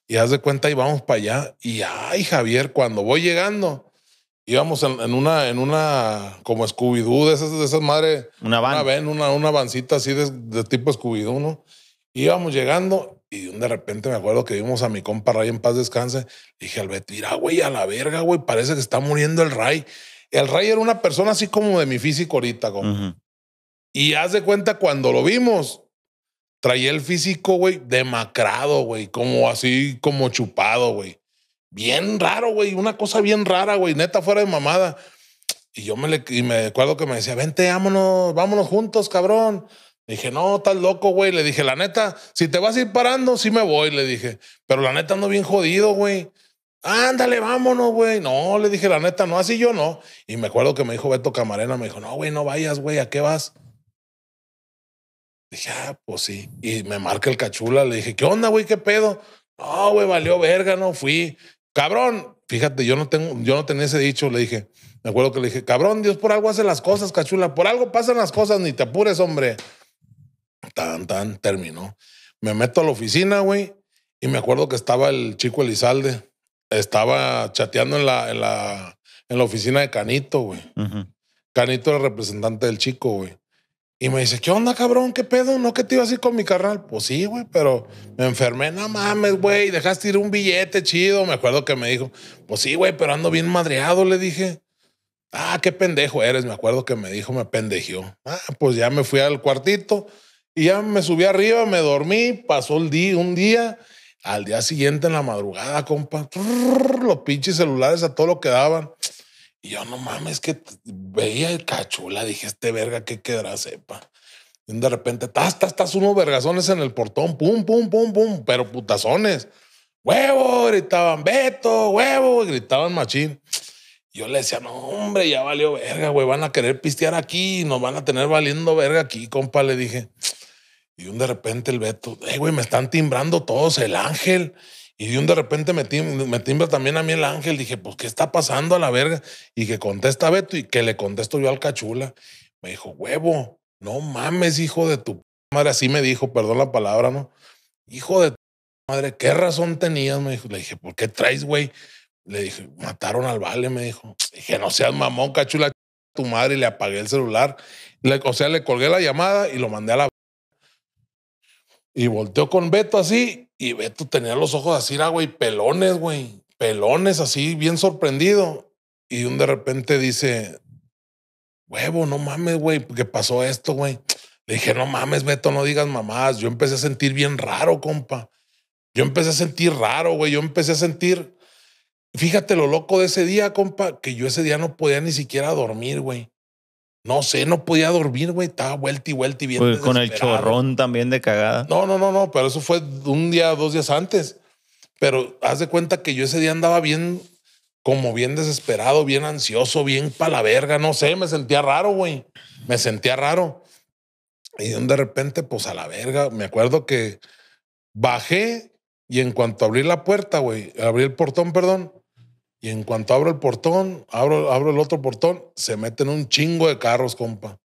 Y haz de cuenta, y vamos para allá. Y ay, Javier, cuando voy llegando, íbamos en, una, en una, como scooby de esas, de esas madres. Una van. Una, vancita así de, tipo scooby ¿no? Íbamos llegando y de repente me acuerdo que vimos a mi compa Ray en paz descanse. Dije al Beto, mira, güey, a la verga, güey, parece que está muriendo el Ray. El Ray era una persona así como de mi físico ahorita, como. Y haz de cuenta cuando lo vimos, traía el físico, güey, demacrado, güey, como así, como chupado, güey. Bien raro, güey, una cosa bien rara, güey, neta fuera de mamada. Y yo me, le, y me acuerdo que me decía, vente, vámonos, vámonos juntos, cabrón. Dije, no, estás loco, güey. Le dije, la neta, si te vas a ir parando, sí me voy, le dije. Pero la neta ando bien jodido, güey. Ándale, vámonos, güey. No, le dije, la neta, no, así yo no. Y me acuerdo que me dijo Beto Camarena, me dijo, no, güey, no vayas, güey, ¿a qué vas? Dije, ah, pues sí. Y me marca el cachula, le dije, ¿qué onda, güey? ¿Qué pedo? No, güey, valió verga, no fui. Cabrón, fíjate, yo no tengo, yo no tenía ese dicho, le dije. Me acuerdo que le dije, cabrón, Dios por algo hace las cosas, cachula, por algo pasan las cosas, ni te apures, hombre. Tan, tan, terminó. Me meto a la oficina, güey, y me acuerdo que estaba el chico Elizalde. Estaba chateando en la, la, en la oficina de Canito, güey. Canito era el representante del chico, güey. Y me dice, ¿qué onda, cabrón? ¿Qué pedo? ¿No que te ibas así con mi carnal? Pues sí, güey, pero me enfermé, no mames, güey. Dejaste ir un billete chido. Me acuerdo que me dijo, pues sí, güey, pero ando bien madreado, le dije. Ah, qué pendejo eres, me acuerdo que me dijo, me pendejió. Ah, pues ya me fui al cuartito, y ya me subí arriba, me dormí, pasó el día, un día. Al día siguiente en la madrugada, compa, los pinches celulares a todo lo que daban. Y yo, no mames, que veía el cachula, dije, este verga, ¿qué quedará, sepa? Y de repente, tas, tas, tas, unos vergazones en el portón, pum, pum, pum, pum, pero putazones. ¡Huevo! Gritaban, Beto, huevo, gritaban machín. Yo le decía, no, hombre, ya valió verga, güey, van a querer pistear aquí, nos van a tener valiendo verga aquí, compa, le dije. Y de un de repente el Beto, hey, güey, me están timbrando todos, el ángel. Y de un de repente me, me, timbra también a mí el ángel. Dije, pues, ¿qué está pasando a la verga? Y que contesta Beto y que le contesto yo al cachula. Me dijo, huevo, no mames, hijo de tu madre. Así me dijo, perdón la palabra, ¿no? Hijo de tu madre, ¿qué razón tenías? Me dijo, le dije, ¿por qué traes, güey? Le dije, mataron al vale, me dijo. dije, no seas mamón, cachula, tu madre. Y le apagué el celular. o sea, le colgué la llamada y lo mandé a la y volteó con Beto así y Beto tenía los ojos así, güey, pelones, güey. Pelones así, bien sorprendido. Y un de repente dice, huevo, no mames, güey, porque pasó esto, güey. Le dije, no mames, Beto, no digas mamás. Yo empecé a sentir bien raro, compa. Yo empecé a sentir raro, güey. Yo empecé a sentir, fíjate lo loco de ese día, compa, que yo ese día no podía ni siquiera dormir, güey. No sé, no podía dormir, güey. Estaba vuelta y vuelta y bien. Pues, con el chorrón también de cagada. No, no, no, no, pero eso fue un día, dos días antes. Pero haz de cuenta que yo ese día andaba bien, como bien desesperado, bien ansioso, bien para la verga. No sé, me sentía raro, güey. Me sentía raro. Y de repente, pues a la verga, me acuerdo que bajé y en cuanto abrí la puerta, güey, abrí el portón, perdón, y en cuanto abro el portón, abro, abro el otro portón, se meten un chingo de carros, compa.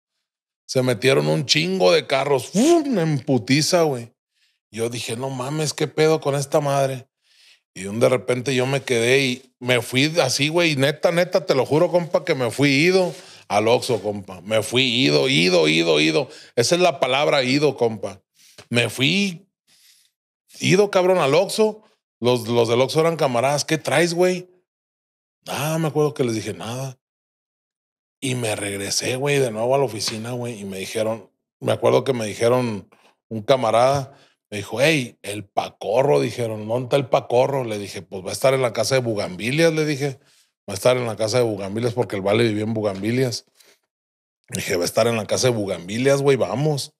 Se metieron un chingo de carros. ¡uf!, En putiza, güey. Yo dije, no mames, ¿qué pedo con esta madre? Y un de repente yo me quedé y me fui así, güey. Neta, neta, te lo juro, compa, que me fui ido al Oxxo, compa. Me fui ido, ido, ido, ido. Esa es la palabra ido, compa. Me fui ido, cabrón, al Oxxo. Los, los del Oxxo eran camaradas. ¿Qué traes, güey? Ah, me acuerdo que les dije nada. Y me regresé, güey, de nuevo a la oficina, güey, y me dijeron, me acuerdo que me dijeron un camarada, me dijo, hey, el pacorro, dijeron, monta el pacorro? Le dije, pues va a estar en la casa de Bugambilias, le dije, va a estar en la casa de Bugambilias porque el vale vivía en Bugambilias. Le dije, va a estar en la casa de Bugambilias, güey, vamos.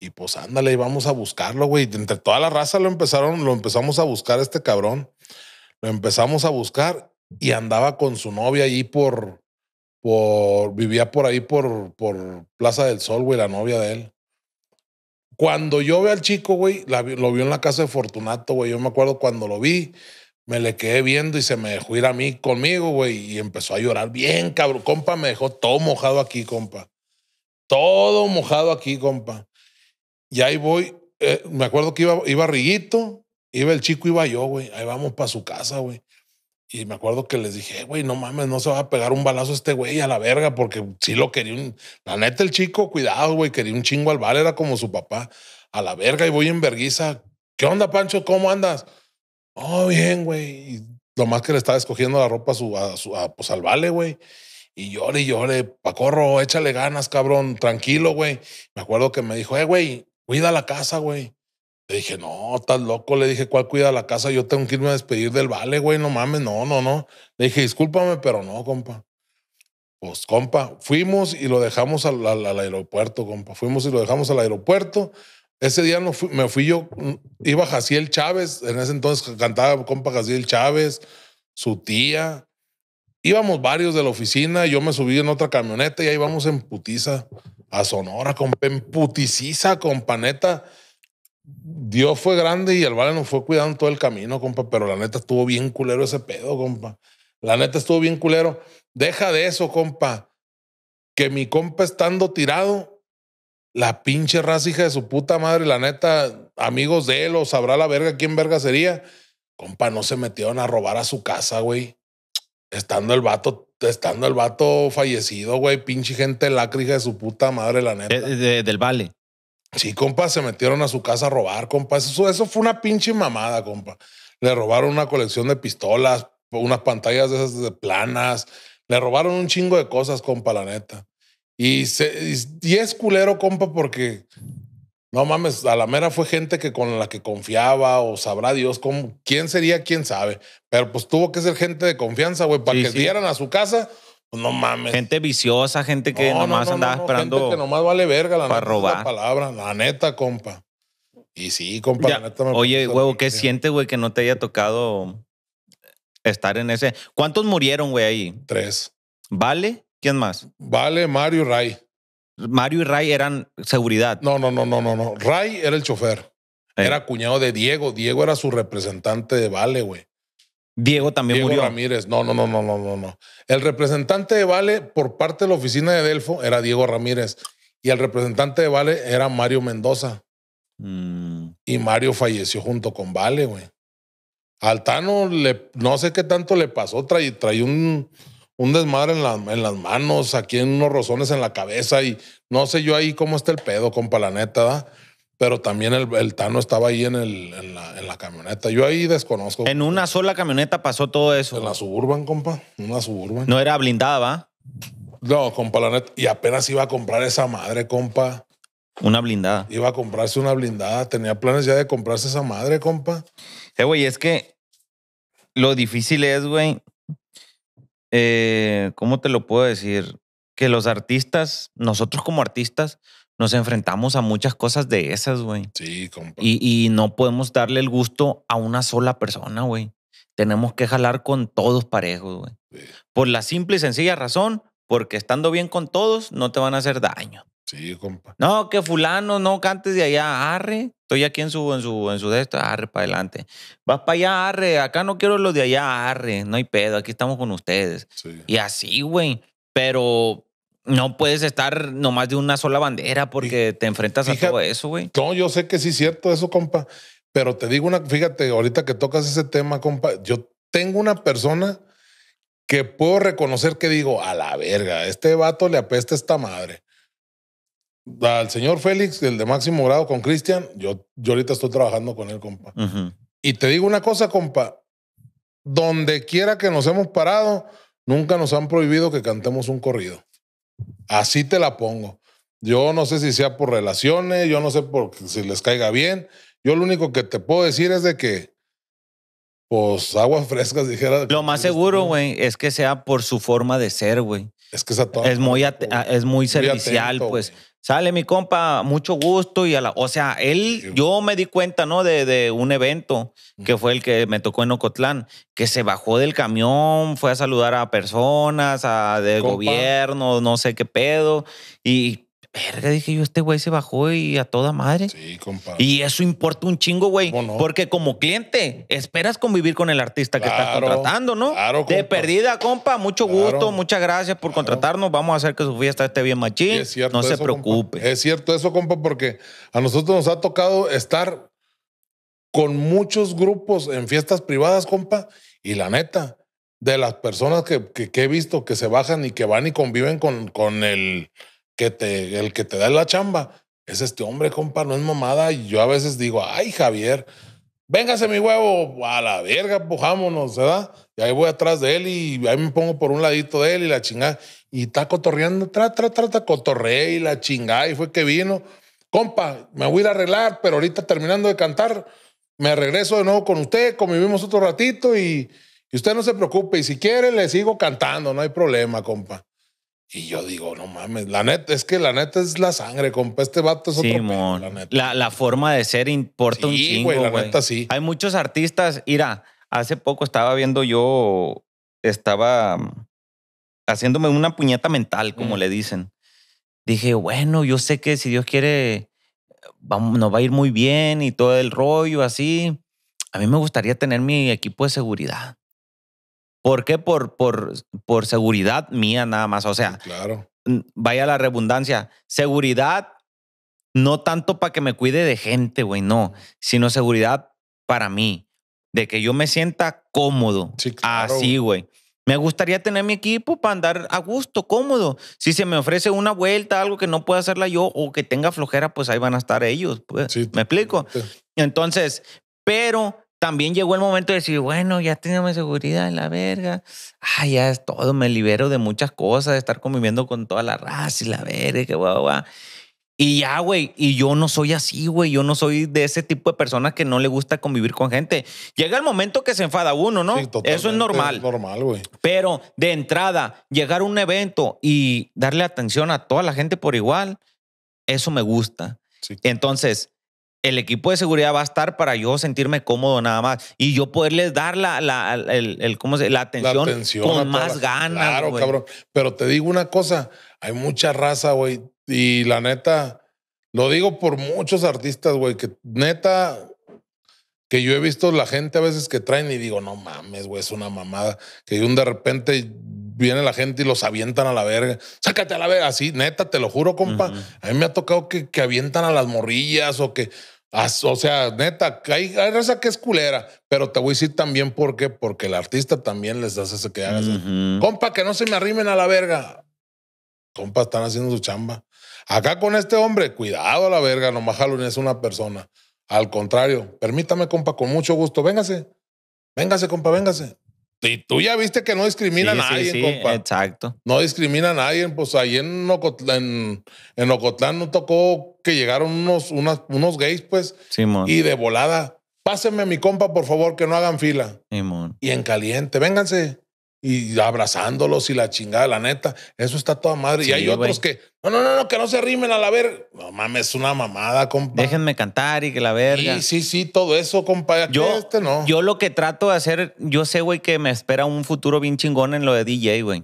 Y pues ándale, y vamos a buscarlo, güey. Entre toda la raza lo empezaron, lo empezamos a buscar este cabrón. Lo empezamos a buscar y andaba con su novia allí por, por vivía por ahí por, por Plaza del Sol, güey, la novia de él. Cuando yo ve al chico, güey, lo vi en la casa de Fortunato, güey. Yo me acuerdo cuando lo vi, me le quedé viendo y se me dejó ir a mí conmigo, güey, y empezó a llorar bien, cabrón. Compa, me dejó todo mojado aquí, compa. Todo mojado aquí, compa. Y ahí voy, eh, me acuerdo que iba, iba Riguito, iba el chico, iba yo, güey. Ahí vamos para su casa, güey. Y me acuerdo que les dije, güey, no mames, no se va a pegar un balazo este güey a la verga, porque sí lo quería La neta, el chico, cuidado, güey, quería un chingo al vale, era como su papá. A la verga, y voy en verguiza. ¿Qué onda, Pancho? ¿Cómo andas? Oh, bien, güey. Y lo más que le estaba escogiendo la ropa su, a su pues al vale, güey. Y llore y llore, Pacorro, échale ganas, cabrón, tranquilo, güey. Me acuerdo que me dijo, eh, güey, cuida la casa, güey. Le dije, no, estás loco. Le dije, ¿cuál cuida la casa? Yo tengo que irme a despedir del vale, güey. No mames, no, no, no. Le dije, discúlpame, pero no, compa. Pues, compa, fuimos y lo dejamos al, aeropuerto, compa. Fuimos y lo dejamos al aeropuerto. Ese día no me fui yo, mm, iba Jaciel Chávez, en ese entonces cantaba compa Jaciel Chávez, su tía. Íbamos varios de la oficina, yo me subí en otra camioneta y ahí vamos en putiza a Sonora, compa, en puticiza, compa, neta. Dios fue grande y el Vale nos fue cuidando todo el camino, compa, pero la neta estuvo bien culero ese pedo, compa. La neta estuvo bien culero. Deja de eso, compa. Que mi compa estando tirado, la pinche raza hija de su puta madre, la neta, amigos de él o sabrá la verga quién verga sería, compa, no se metieron a robar a su casa, güey. Estando el vato, estando el vato fallecido, güey, pinche gente lacra de su puta madre, la neta. Eh, del vale. Sí, compa, se metieron a su casa a robar, compa. Eso, eso fue una pinche mamada, compa. Le robaron una colección de pistolas, unas pantallas de esas de planas. Le robaron un chingo de cosas, compa, la neta. Y, se, es culero, compa, porque no mames, a la mera fue gente que con la que confiaba o sabrá Dios quién sería, quién sabe. Pero pues tuvo que ser gente de confianza, güey, para que sí. dieran a su casa pues no mames. Gente viciosa, gente que nomás andaba esperando. Gente que nomás vale verga, la para robar. La palabra, la neta, compa. Y sí, compa, la neta me Oye, huevo, ¿qué sientes, güey, que no te haya tocado estar en ese? ¿Cuántos murieron, güey, ahí? Tres. ¿Vale? ¿Quién más? Vale, Mario y Ray. Mario y Ray eran seguridad. No, no, no, no, no, Ray era el chofer. Eh. Era cuñado de Diego. Diego era su representante de Vale, güey. Diego también Diego murió. Ramírez, no, no, no, no, no, no, no. El representante de Vale por parte de la oficina de Delfo era Diego Ramírez y el representante de Vale era Mario Mendoza. Mm. Y Mario falleció junto con Vale, güey. Altano le, no sé qué tanto le pasó, trae, trae un, un desmadre en, la, en, las manos, aquí en unos rozones en la cabeza y no sé yo ahí cómo está el pedo, con la neta, ¿da? Pero también el, el Tano estaba ahí en, el, en, la, camioneta. Yo ahí desconozco. En una pues, sola camioneta pasó todo eso. En la Suburban, compa. Una Suburban. No era blindada, ¿va? No, compa, la neta. Y apenas iba a comprar esa madre, compa. Una blindada. Iba a comprarse una blindada. Tenía planes ya de comprarse esa madre, compa. Eh, güey, es que lo difícil es, güey. Eh, ¿Cómo te lo puedo decir? Que los artistas, nosotros como artistas, nos enfrentamos a muchas cosas de esas, güey. Sí, compa. Y, no podemos darle el gusto a una sola persona, güey. Tenemos que jalar con todos parejos, güey. Por la simple y sencilla razón, porque estando bien con todos, no te van a hacer daño. Sí, compa. No, que fulano no cantes de allá, arre. Estoy aquí en su, en su, en su arre para adelante. Vas para allá, arre. Acá no quiero los de allá, arre. No hay pedo, aquí estamos con ustedes. Sí. Y así, güey. Pero no puedes estar nomás de una sola bandera porque te enfrentas a todo eso, güey. No, yo sé que sí es cierto eso, compa. Pero te digo una, fíjate, ahorita que tocas ese tema, compa, yo tengo una persona que puedo reconocer que digo, a la verga, este vato le apesta esta madre. Al señor Félix, el de máximo grado con Cristian, yo, yo ahorita estoy trabajando con él, compa. Y te digo una cosa, compa, donde quiera que nos hemos parado, nunca nos han prohibido que cantemos un corrido. Así te la pongo. Yo no sé si sea por relaciones, yo no sé por si les caiga bien. Yo lo único que te puedo decir es de que, pues, aguas frescas, dijera. Lo más este, seguro, güey, es que sea por su forma de ser, güey. Es que es a toda Es muy, ah, es muy servicial, pues. Sale mi compa, mucho gusto. y a la, O sea, él, yo me di cuenta, ¿no? De, de un evento que fue el que me tocó en Ocotlán, que se bajó del camión, fue a saludar a personas, a gobierno, no sé qué pedo. Y Verga, dije yo, este güey se bajó y a toda madre. Sí, compa. Y eso importa un chingo, güey. Porque como cliente, esperas convivir con el artista que estás contratando, ¿no? Claro, De perdida, compa. Mucho gusto, muchas gracias por contratarnos. Vamos a hacer que su fiesta esté bien machín. no se preocupe. Es cierto eso, compa, porque a nosotros nos ha tocado estar con muchos grupos en fiestas privadas, compa. Y la neta, de las personas que, he visto que se bajan y que van y conviven con, con el que te, el que te da la chamba es este hombre, compa, no es mamada. Y yo a veces digo, ay, Javier, véngase mi huevo, a la verga, pujámonos, ¿verdad? Y ahí voy atrás de él y ahí me pongo por un ladito de él y la chingada. Y está cotorreando, tra, tra, tra, cotorreé y la chingada. Y fue que vino, compa, me voy a arreglar, pero ahorita terminando de cantar, me regreso de nuevo con usted, convivimos otro ratito y usted no se preocupe. Y si quiere, le sigo cantando, no hay problema, compa. Y yo digo, no mames, la neta, es que la neta es la sangre, compa. Este vato es otro pedo, la, neta. La, forma de ser importa un chingo. güey, la neta sí. Hay muchos artistas. Mira, hace poco estaba viendo yo, estaba mm, haciéndome una puñeta mental, como mm. le dicen. Dije, bueno, yo sé que si Dios quiere, vamos, nos va a ir muy bien y todo el rollo así. A mí me gustaría tener mi equipo de seguridad. ¿Por qué? Por, por, por seguridad mía nada más. O sea, claro. vaya la redundancia. Seguridad no tanto para que me cuide de gente, güey, no, sino seguridad para mí, de que yo me sienta cómodo. Así, güey. Me gustaría tener mi equipo para andar a gusto, cómodo. Si se me ofrece una vuelta, algo que no pueda hacerla yo o que tenga flojera, pues ahí van a estar ellos. Pues. Sí, ¿Me explico? Entonces, pero también llegó el momento de decir, bueno, ya tengo mi seguridad en la verga. Ah, ya es todo, me libero de muchas cosas, de estar conviviendo con toda la raza y la verga, que guau, guau. Y ya, güey, y yo no soy así, güey, yo no soy de ese tipo de personas que no le gusta convivir con gente. Llega el momento que se enfada uno, ¿no? Sí, Eso es normal. Es normal, güey. Pero de entrada, llegar a un evento y darle atención a toda la gente por igual, eso me gusta. Sí. Entonces, el equipo de seguridad va a estar para yo sentirme cómodo nada más y yo poderles dar la, la, el, la, atención, con más ganas. Claro, cabrón. Pero te digo una cosa, hay mucha raza, güey. Y la neta, lo digo por muchos artistas, güey, que neta, que yo he visto la gente a veces que traen y digo, no mames, güey, es una mamada. Que un de repente viene la gente y los avientan a la verga. Sácate a la verga. Así, neta, te lo juro, compa. A mí me ha tocado que, que avientan a las morrillas o que o sea, neta, hay, hay que es culera, pero te voy a decir también por qué, porque el artista también les hace eso que hagas. Compa, que no se me arrimen a la verga. Compa, están haciendo su chamba. Acá con este hombre, cuidado a la verga, nomás Halloween es una persona. Al contrario, permítame, compa, con mucho gusto, véngase. Véngase, compa, véngase. Y tú ya viste que no discrimina a nadie, sí, Exacto. No discrimina a nadie. Pues ahí en Ocotlán, en, no tocó que llegaron unos, unos gays, pues. Simón. y de volada. Pásenme mi compa, por favor, que no hagan fila. Simón. Y en caliente, vénganse y abrazándolos y la chingada, la neta. Eso está toda madre. y hay otros que, no, no, no, no, que no se rimen a la verga. No mames, es una mamada, compa. Déjenme cantar y que la verga. Sí, sí, sí, todo eso, compa. Yo, este no. Yo lo que trato de hacer, yo sé, güey, que me espera un futuro bien chingón en lo de DJ, güey.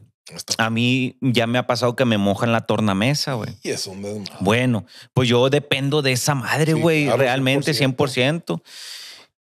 A mí ya me ha pasado que me moja en la tornamesa, güey. Y es un desmadre. Bueno, pues yo dependo de esa madre, güey, realmente 100%. 100%.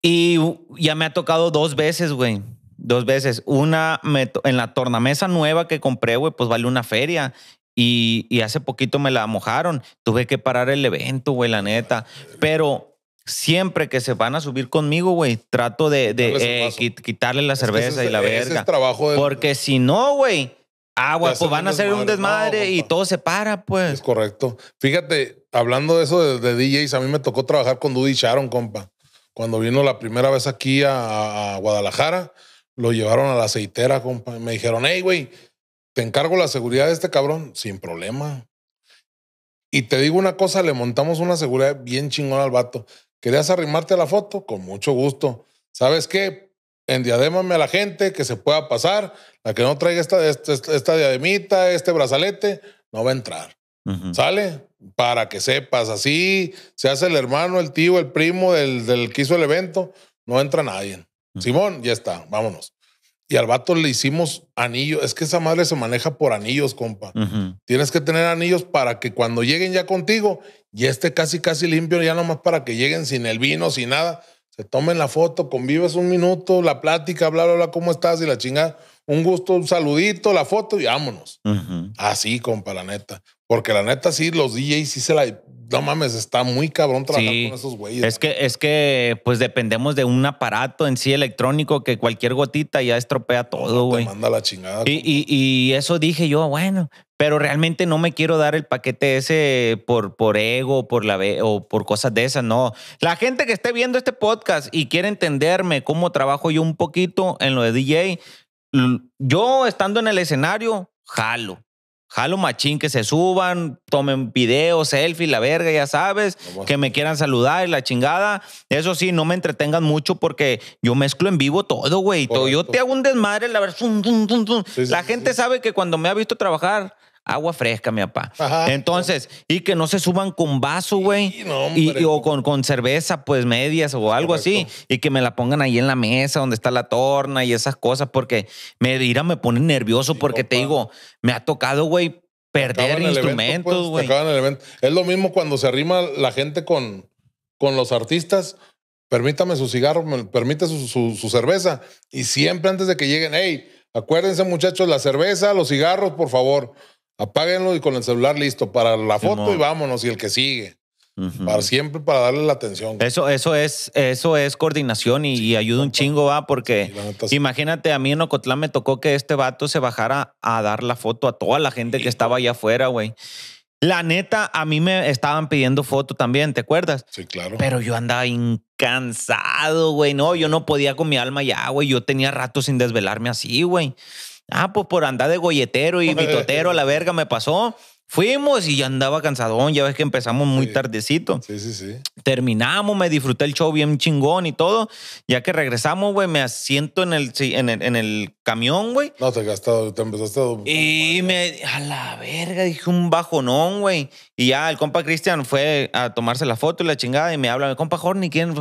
Y ya me ha tocado dos veces, güey Dos veces. Una en la tornamesa nueva que compré, güey, pues vale una feria. Y, y, hace poquito me la mojaron. Tuve que parar el evento, güey, la neta. Pero siempre que se van a subir conmigo, güey, trato de, de eh, quitarle la cerveza y la verga. trabajo Porque si no, güey, agua, ah, pues van a hacer un desmadre y todo se para, pues. Es correcto. Fíjate, hablando de eso de, DJs, a mí me tocó trabajar con Dudy Sharon, compa. Cuando vino la primera vez aquí a, a Guadalajara lo llevaron a la aceitera, compa. Me dijeron, hey, güey, te encargo la seguridad de este cabrón sin problema. Y te digo una cosa, le montamos una seguridad bien chingona al vato. ¿Querías arrimarte a la foto? Con mucho gusto. ¿Sabes qué? Endiadémame a la gente que se pueda pasar. La que no traiga esta, esta, diademita, este brazalete, no va a entrar. ¿Sale? Para que sepas, así se hace el hermano, el tío, el primo del, del que hizo el evento, no entra nadie. Simón, ya está, vámonos. Y al vato le hicimos anillo. Es que esa madre se maneja por anillos, compa. Tienes que tener anillos para que cuando lleguen ya contigo, ya esté casi, casi limpio, ya nomás para que lleguen sin el vino, sin nada. Se tomen la foto, convives un minuto, la plática, bla, bla, bla, ¿cómo estás? Y la chingada. Un gusto, un saludito, la foto y vámonos. Así, compa, la neta. Porque la neta, sí, los DJs sí se la. No mames, está muy cabrón trabajar con esos güeyes. Es que, es que, pues dependemos de un aparato en sí electrónico que cualquier gotita ya estropea todo, güey. Te manda la chingada. Y, y, y, eso dije yo, bueno, pero realmente no me quiero dar el paquete ese por, por ego por la, o por cosas de esas, no. La gente que esté viendo este podcast y quiere entenderme cómo trabajo yo un poquito en lo de DJ, yo estando en el escenario, jalo Jalo machín que se suban, tomen videos, selfie, la verga, ya sabes, que me quieran saludar y la chingada. Eso sí, no me entretengan mucho porque yo mezclo en vivo todo, güey. Yo te hago un desmadre, la verdad. la gente sabe que cuando me ha visto trabajar, agua fresca, mi papá. Entonces, y que no se suban con vaso, güey. y, o con, con, cerveza, pues medias o algo así. Y que me la pongan ahí en la mesa donde está la torna y esas cosas, porque me dirá, me pone nervioso, porque te digo, me ha tocado, güey, perder instrumentos, pues, güey. es lo mismo cuando se arrima la gente con, con los artistas. Permítame su cigarro, permítame su, su cerveza. Y siempre antes de que lleguen, hey, acuérdense, muchachos, la cerveza, los cigarros, por favor. Apáguenlo y con el celular listo para la foto y vámonos y el que sigue. Para siempre para darle la atención. Eso, eso es, eso es coordinación y, ayuda un chingo, va, porque imagínate, a mí en Ocotlán me tocó que este vato se bajara a dar la foto a toda la gente que estaba allá afuera, güey. La neta, a mí me estaban pidiendo foto también, ¿te acuerdas? Sí, claro. Pero yo andaba incansado, güey. No, yo no podía con mi alma ya, güey. Yo tenía rato sin desvelarme así, güey. Ah, pues por andar de golletero y mitotero, a la verga me pasó. Fuimos y ya andaba cansadón, ya ves que empezamos muy tardecito. Sí, sí, sí. Terminamos, me disfruté el show bien chingón y todo. Ya que regresamos, güey, me asiento en el, en el, en el camión, güey. No, te gastado, te empezaste Y me... A la verga, dije un bajonón, güey. Y ya el compa Cristian fue a tomarse la foto y la chingada y me habla, compa Jorni, ¿quién...?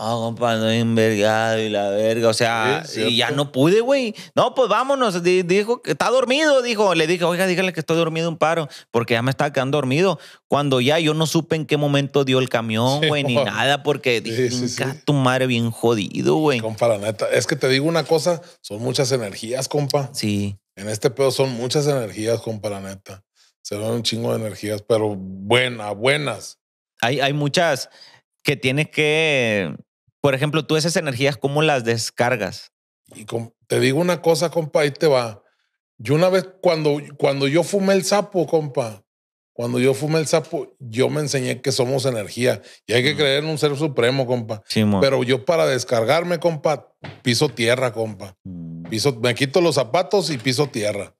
Ah, oh, compa, envergado y la verga. O sea, y ya no pude, güey. No, pues vámonos. dijo que está dormido, dijo. Le dije, oiga, dígale que estoy dormido un paro, porque ya me estaba quedando dormido. Cuando ya yo no supe en qué momento dio el camión, güey, ni nada, porque dije, tu madre bien jodido, güey. Compa, la neta. Es que te digo una cosa, son muchas energías, compa. Sí. En este pedo son muchas energías, compa, la neta. Se dan un chingo de energías, pero buenas, buenas. Hay, hay muchas que tienes que por ejemplo, tú esas energías, ¿cómo las descargas? Y te digo una cosa, compa, ahí te va. Yo una vez, cuando, cuando yo fumé el sapo, compa, cuando yo fumé el sapo, yo me enseñé que somos energía y hay que creer en un ser supremo, compa. Pero yo para descargarme, compa, piso tierra, compa. Mm. Piso, me quito los zapatos y piso tierra.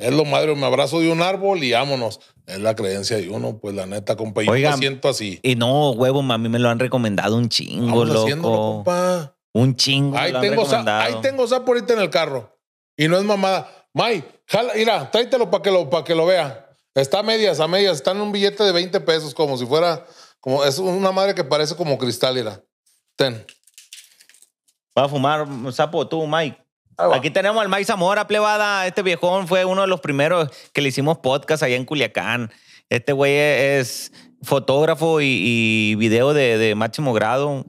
Es lo madre, me abrazo de un árbol y vámonos. Es la creencia de uno, pues la neta, compa. Yo me siento así. Y no, huevo, a mí me lo han recomendado un chingo, loco. Un chingo. Ahí tengo, han ahí tengo ahorita en el carro. Y no es mamada. Mike, jala, mira, tráetelo para que, lo, que lo vea. Está a medias, a medias. Está en un billete de 20 pesos, como si fuera. como Es una madre que parece como cristal, mira. Ten. ¿Va a fumar sapo tú, Mike? Aquí tenemos al Mike Zamora, plebada. Este viejón fue uno de los primeros que le hicimos podcast allá en Culiacán. Este güey es fotógrafo y, video de, máximo grado.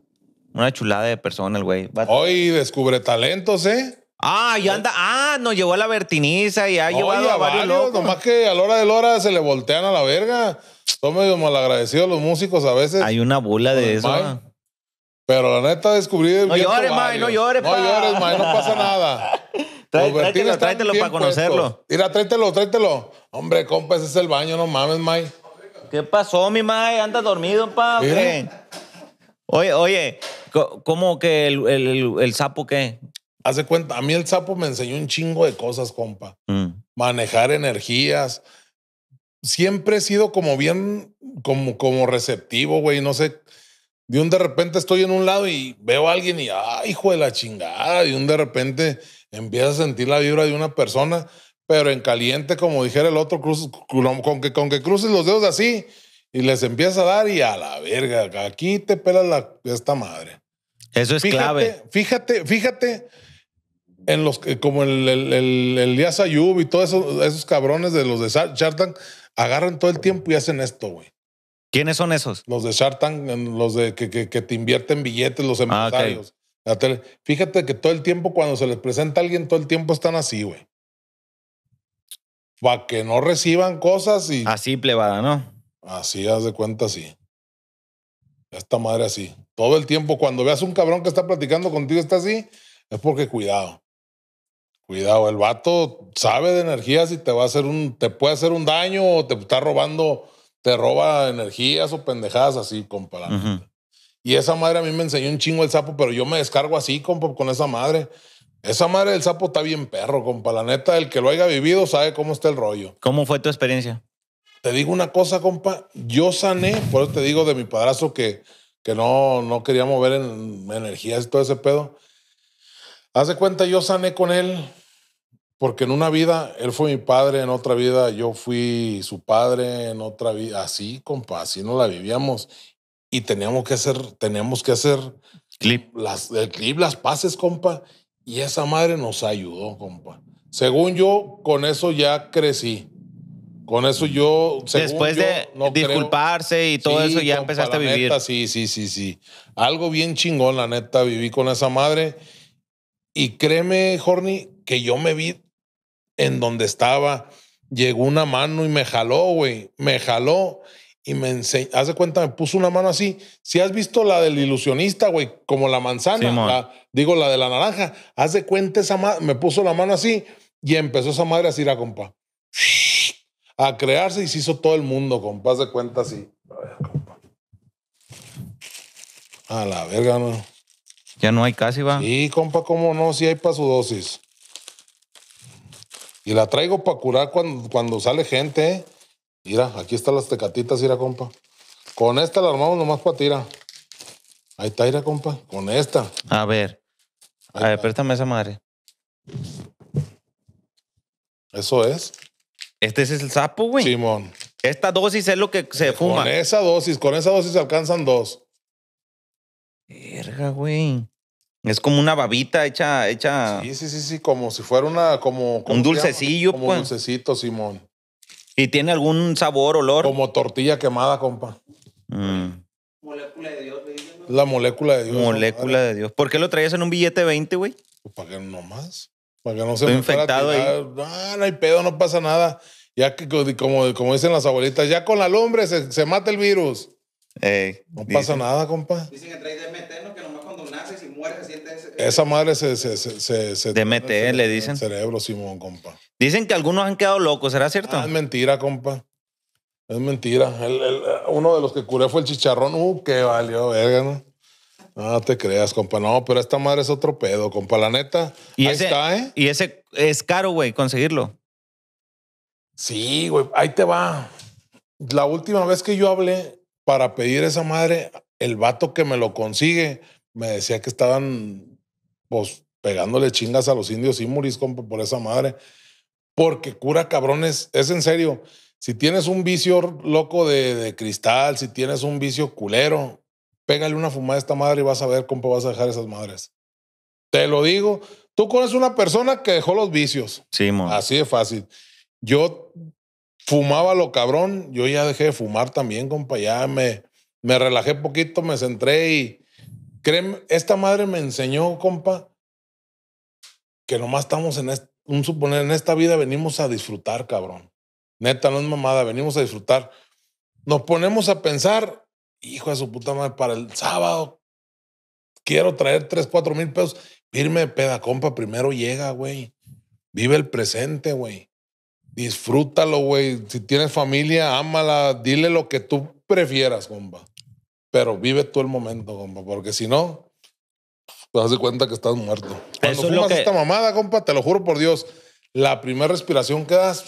Una chulada de persona el güey. Hoy descubre talentos, ¿eh? Ah, anda. Ah, nos llevó a la Bertiniza y ha llevado a varios. No nomás que a la hora de la hora se le voltean a la verga. Son medio malagradecidos los músicos a veces. Hay una bula de eso. Pero la neta descubrí No llores, May, no llores, No llores, no pasa nada. tráetelo, para conocerlo. Mira, tráetelo, tráetelo. Hombre, compa, ese es el baño, no mames, May. ¿Qué pasó, mi May? ¿Andas dormido, pa. Oye, oye, ¿cómo que el, el, sapo qué? Hace cuenta, a mí el sapo me enseñó un chingo de cosas, compa. Mm. Manejar energías. Siempre he sido como bien, como, como receptivo, güey. No sé, de un de repente estoy en un lado y veo a alguien y, ah, hijo de la chingada, y un de repente empieza a sentir la vibra de una persona, pero en caliente, como dijera el otro, cruz, con, que, con que cruces los dedos así y les empieza a dar y a la verga, aquí te pelas la, esta madre. Eso es clave. Fíjate, fíjate en los como el, el, el, y todos esos cabrones de los de Chartan agarran todo el tiempo y hacen esto, güey. ¿Quiénes son esos? Los de Shark los de que, te invierten billetes, los ah, empresarios. Fíjate que todo el tiempo, cuando se les presenta a alguien, todo el tiempo están así, güey. Para que no reciban cosas y. Así plebada, ¿no? Así, haz de cuenta, sí. Esta madre así. Todo el tiempo, cuando veas un cabrón que está platicando contigo, está así, es porque cuidado. Cuidado, el vato sabe de energías y te va a hacer un. te puede hacer un daño o te está robando te roba energías o pendejadas así, compa. Y esa madre a mí me enseñó un chingo el sapo, pero yo me descargo así, compa, con esa madre. Esa madre del sapo está bien perro, compa. La neta, el que lo haya vivido sabe cómo está el rollo. ¿Cómo fue tu experiencia? Te digo una cosa, compa. Yo sané, por eso te digo de mi padrazo que, que no, no quería mover en, energías y todo ese pedo. Haz de cuenta, yo sané con él porque en una vida él fue mi padre, en otra vida yo fui su padre, en otra vida así, compa, así no la vivíamos y teníamos que hacer, teníamos que hacer clip, las, el clip, las pases, compa, y esa madre nos ayudó, compa. Según yo, con eso ya crecí. Con eso yo. Después de disculparse y todo eso, ya empezaste a vivir. sí, sí, sí, sí. Algo bien chingón, la neta, viví con esa madre. Y créeme, Jorni, que yo me vi en donde estaba, llegó una mano y me jaló, güey, me jaló y me enseñó, haz de cuenta, me puso una mano así. Si has visto la del ilusionista, güey, como la manzana, digo la de la naranja, haz de cuenta esa madre, me puso la mano así y empezó esa madre a así, a compa. A crearse y se hizo todo el mundo, compa, haz de cuenta así. A la verga, no. Ya no hay casi, va. Sí, compa, cómo no, si hay para su dosis. Y la traigo para curar cuando, cuando sale gente. Mira, aquí están las tecatitas, mira, compa. Con esta la armamos nomás para tira. Ahí está, mira, compa. Con esta. A ver. a ver, préstame esa madre. Eso es. Este es el sapo, güey. Simón. Esta dosis es lo que se fuma. Con esa dosis, con esa dosis se alcanzan dos. Verga, güey. Es como una babita hecha, hecha. Sí, sí, sí, sí, como si fuera una, como. un dulcecillo, como Un pues. dulcecito, Simón. ¿Y tiene algún sabor, olor? Como tortilla quemada, compa. Mm. Molécula de Dios, La molécula de Dios. Molécula de Dios. ¿Por qué lo traías en un billete 20, güey? Pues para que no más. Para que no se infectado ah, no hay pedo, no pasa nada. Ya que, como, como dicen las abuelitas, ya con la lumbre se, mata el virus. no pasa nada, compa. Dicen que traes DMT, ¿no? Que no esa madre se. se, se, le dicen. Cerebro, Simón, compa. Dicen que algunos han quedado locos, ¿será cierto? Ah, es mentira, compa. Es mentira. El, uno de los que curé fue el chicharrón. Uh, qué valió, verga, ¿no? No te creas, compa. No, pero esta madre es otro pedo, compa. La neta. ¿Y ese, está, ¿eh? Y ese es caro, güey, conseguirlo. Sí, güey. Ahí te va. La última vez que yo hablé para pedir esa madre, el vato que me lo consigue me decía que estaban pues, pegándole chingas a los indios y muris, por esa madre. Porque cura cabrones, es en serio. Si tienes un vicio loco de, cristal, si tienes un vicio culero, pégale una fumada a esta madre y vas a ver, cómo vas a dejar esas madres. Te lo digo. Tú conoces una persona que dejó los vicios. Sí, Así de fácil. Yo fumaba lo cabrón. Yo ya dejé de fumar también, compa. Ya me, me relajé poquito, me centré y esta madre me enseñó, compa, que nomás estamos en un suponer, en esta vida venimos a disfrutar, cabrón. Neta, no es mamada, venimos a disfrutar. Nos ponemos a pensar, hijo de su puta madre, para el sábado quiero traer 3, 4 mil pesos. Irme de peda, compa, primero llega, güey. Vive el presente, güey. Disfrútalo, güey. Si tienes familia, ámala. Dile lo que tú prefieras, compa. Pero vive tú el momento, compa, porque si no, te das de cuenta que estás muerto. Cuando Eso esta mamada, compa, te lo juro por Dios, la primera respiración que das,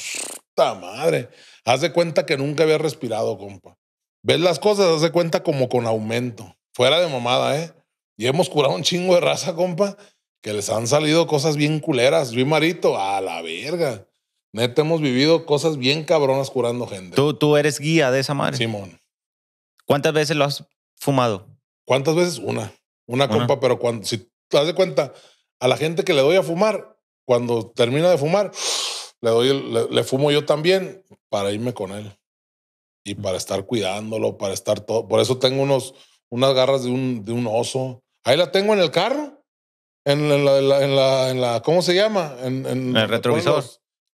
puta madre, haz de cuenta que nunca había respirado, compa. Ves las cosas, haz de cuenta como con aumento. Fuera de mamada, ¿eh? Y hemos curado un chingo de raza, compa, que les han salido cosas bien culeras. Yo Marito, a la verga. Neta, hemos vivido cosas bien cabronas curando gente. Tú, tú eres guía de esa madre. Simón. ¿Cuántas veces lo has fumado? ¿Cuántas veces? Una. Una, compa, pero cuando, si te das cuenta, a la gente que le doy a fumar, cuando termina de fumar, le doy, le, fumo yo también para irme con él y mm. para estar cuidándolo, para estar todo. Por eso tengo unos, unas garras de un, de un oso. Ahí la tengo en el carro. En la, en la, en la, ¿cómo se llama? En, el retrovisor.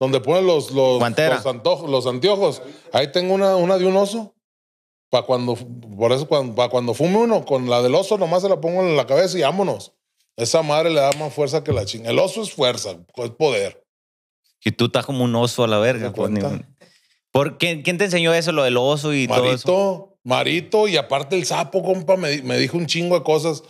donde ponen los, los, los, los anteojos. Ahí tengo una, una de un oso. Para cuando, por eso, cuando, cuando fume uno, con la del oso nomás se la pongo en la cabeza y vámonos. Esa madre le da más fuerza que la chinga. El oso es fuerza, es poder. Y tú estás como un oso a la verga. Pues, ¿Por quién, te enseñó eso, lo del oso y Marito, todo eso? Marito, marito y aparte el sapo, compa, me, me, dijo un chingo de cosas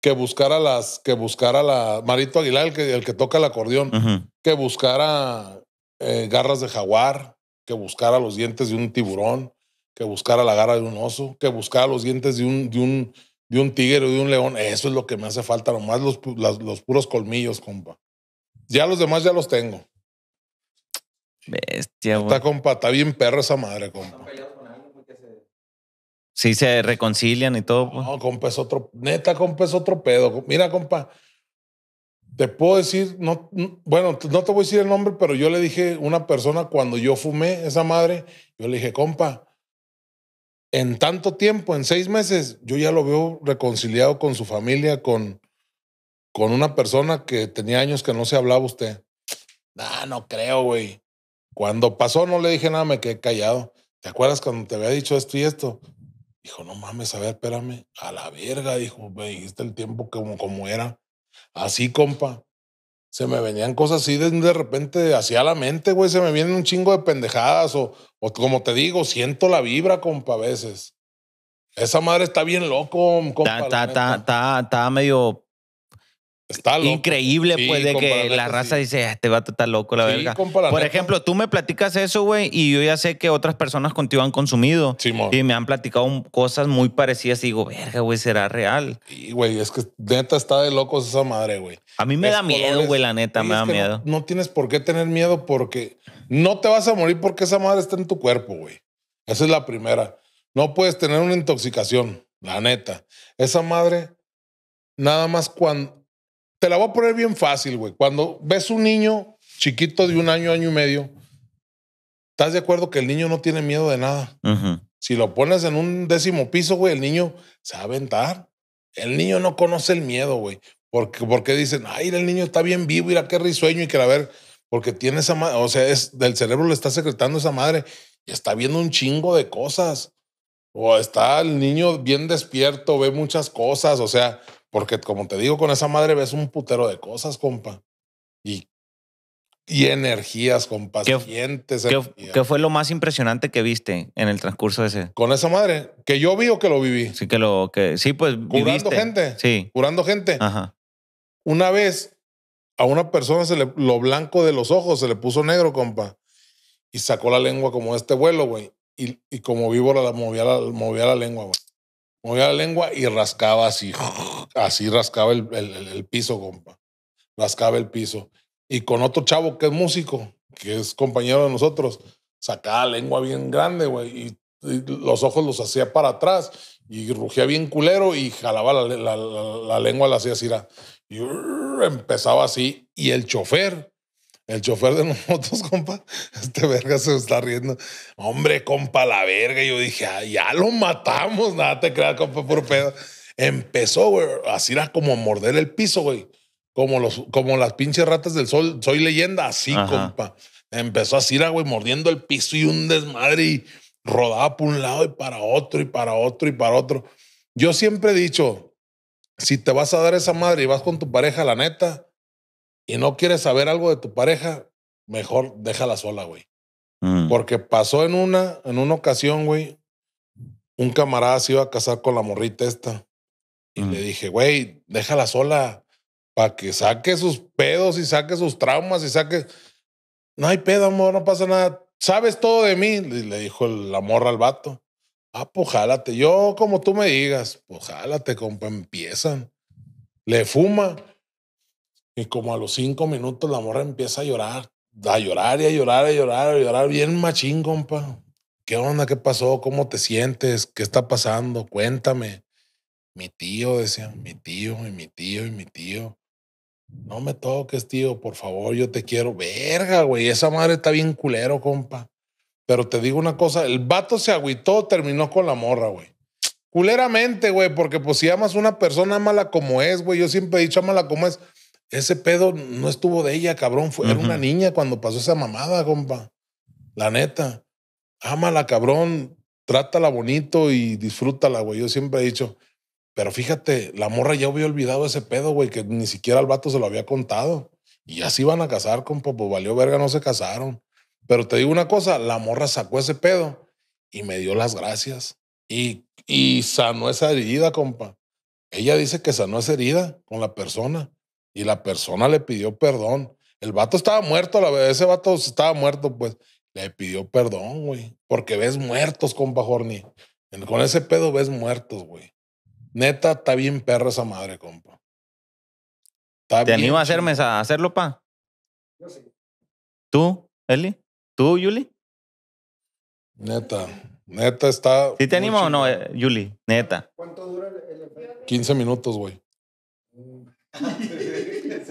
que buscara las, que buscara la, Marito Aguilar, el que, el que toca el acordeón, que buscara eh, garras de jaguar, que buscara los dientes de un tiburón, que buscara la garra de un oso, que buscara los dientes de un, de un, de un tigre o de un león. Eso es lo que me hace falta, nomás los, los, los puros colmillos, compa. Ya los demás ya los tengo. Bestia, Está, compa, está bien perro esa madre, compa. Sí, se reconcilian y todo. Pues. No, compa, es otro. Neta, compa, es otro pedo. Mira, compa, te puedo decir, no, bueno, no te voy a decir el nombre, pero yo le dije a una persona cuando yo fumé esa madre, yo le dije, compa, en tanto tiempo, en seis meses, yo ya lo veo reconciliado con su familia, con, con una persona que tenía años que no se hablaba usted. Nah, no creo, güey. Cuando pasó no le dije nada, me quedé callado. ¿Te acuerdas cuando te había dicho esto y esto? Dijo, no mames, a ver, espérame. A la verga, dijo, me dijiste el tiempo como, como era. Así, compa. Se me venían cosas así de, de repente hacia la mente, güey. Se me vienen un chingo de pendejadas o pues, como te digo, siento la vibra, compa, a veces. Esa madre está bien loco, compa. está medio Está Increíble, pues, de que la raza dice, ah, este vato está loco, la verga. Por ejemplo, tú me platicas eso, güey, y yo ya sé que otras personas contigo han consumido. y me han platicado cosas muy parecidas y digo, verga, güey, será real. Y, güey, es que neta está de locos esa madre, güey. A mí me da miedo, güey, la neta, me da miedo. no tienes por qué tener miedo porque no te vas a morir porque esa madre está en tu cuerpo, güey. Esa es la primera. No puedes tener una intoxicación, la neta. Esa madre, nada más cuando te la voy a poner bien fácil, güey. Cuando ves un niño chiquito de un año, año y medio, estás de acuerdo que el niño no tiene miedo de nada. Si lo pones en un décimo piso, güey, el niño se va a aventar. El niño no conoce el miedo, güey. Porque, porque dicen, ay, el niño está bien vivo, mira qué risueño y que a ver, porque tiene esa madre, o sea, es, del cerebro le está secretando esa madre y está viendo un chingo de cosas. O está el niño bien despierto, ve muchas cosas, o sea, porque como te digo, con esa madre ves un putero de cosas, compa. Y, y energías, compa. ¿Qué, ¿qué, fue lo más impresionante que viste en el transcurso ese? Con esa madre. ¿Que yo vi o que lo viví? Sí, que lo... que Sí, pues Curando gente. Sí. Curando gente. Ajá. Una vez a una persona se le, lo blanco de los ojos se le puso negro, compa. Y sacó la lengua como este vuelo, güey. Y, y como vivo, la movía, la movía la lengua, güey movía la lengua y rascaba así, así rascaba el, piso, compa. Rascaba el piso. Y con otro chavo que es músico, que es compañero de nosotros, sacaba la lengua bien grande, güey, y, los ojos los hacía para atrás y rugía bien culero y jalaba la, lengua, la hacía así, y uh, empezaba así. Y el chofer el chofer de los motos, compa, este verga se está riendo. Hombre, compa, la verga. yo dije, ah, ya lo matamos. Nada te creas, compa, por pedo. Empezó, güey, así era como morder el piso, güey. Como, los, como las pinches ratas del sol. Soy leyenda, así, compa. Empezó así, güey, mordiendo el piso y un desmadre y rodaba por un lado y para otro y para otro y para otro. Yo siempre he dicho, si te vas a dar esa madre y vas con tu pareja, la neta, y no quieres saber algo de tu pareja, mejor déjala sola, güey. Mm. Porque pasó en una, en una ocasión, güey, un camarada se iba a casar con la morrita esta. Y le mm. dije, güey, déjala sola para que saque sus pedos y saque sus traumas y saque... No hay pedo, amor, no pasa nada. Sabes todo de mí, le dijo la morra al vato. Ah, pues jálate. Yo, como tú me digas, pues jálate, compa, empiezan. Le fuma. Y como a los cinco minutos la morra empieza a llorar, a llorar y a llorar, a llorar, a llorar, bien machín, compa. ¿Qué onda? ¿Qué pasó? ¿Cómo te sientes? ¿Qué está pasando? Cuéntame. Mi tío, decía, mi tío, y mi tío, y mi tío. No me toques, tío, por favor, yo te quiero. Verga, güey, esa madre está bien culero, compa. Pero te digo una cosa, el vato se agüitó, terminó con la morra, güey culeramente, güey, porque pues si amas una persona, mala como es, güey. Yo siempre he dicho, mala como es ese pedo no estuvo de ella, cabrón. Fue, Era una niña cuando pasó esa mamada, compa. La neta. Ámala, cabrón. Trátala bonito y disfrútala, güey. Yo siempre he dicho. Pero fíjate, la morra ya había olvidado ese pedo, güey, que ni siquiera el vato se lo había contado. Y ya se iban a casar, compa. Pues valió verga, no se casaron. Pero te digo una cosa, la morra sacó ese pedo y me dio las gracias. Y, y sanó esa herida, compa. Ella dice que sanó esa herida con la persona y la persona le pidió perdón. El vato estaba muerto, la vez. ese vato estaba muerto, pues le pidió perdón, güey. Porque ves muertos, compa Jorni. Con ese pedo ves muertos, güey. Neta, está bien perro esa madre, compa. ¿Te animo a hacerme a hacerlo, pa? Yo sí. ¿Tú, Eli? ¿Tú, Yuli? Neta, neta está. ¿Sí te animo o no, eh, Yuli? Neta. ¿Cuánto dura el, el 15 minutos, güey. Mm.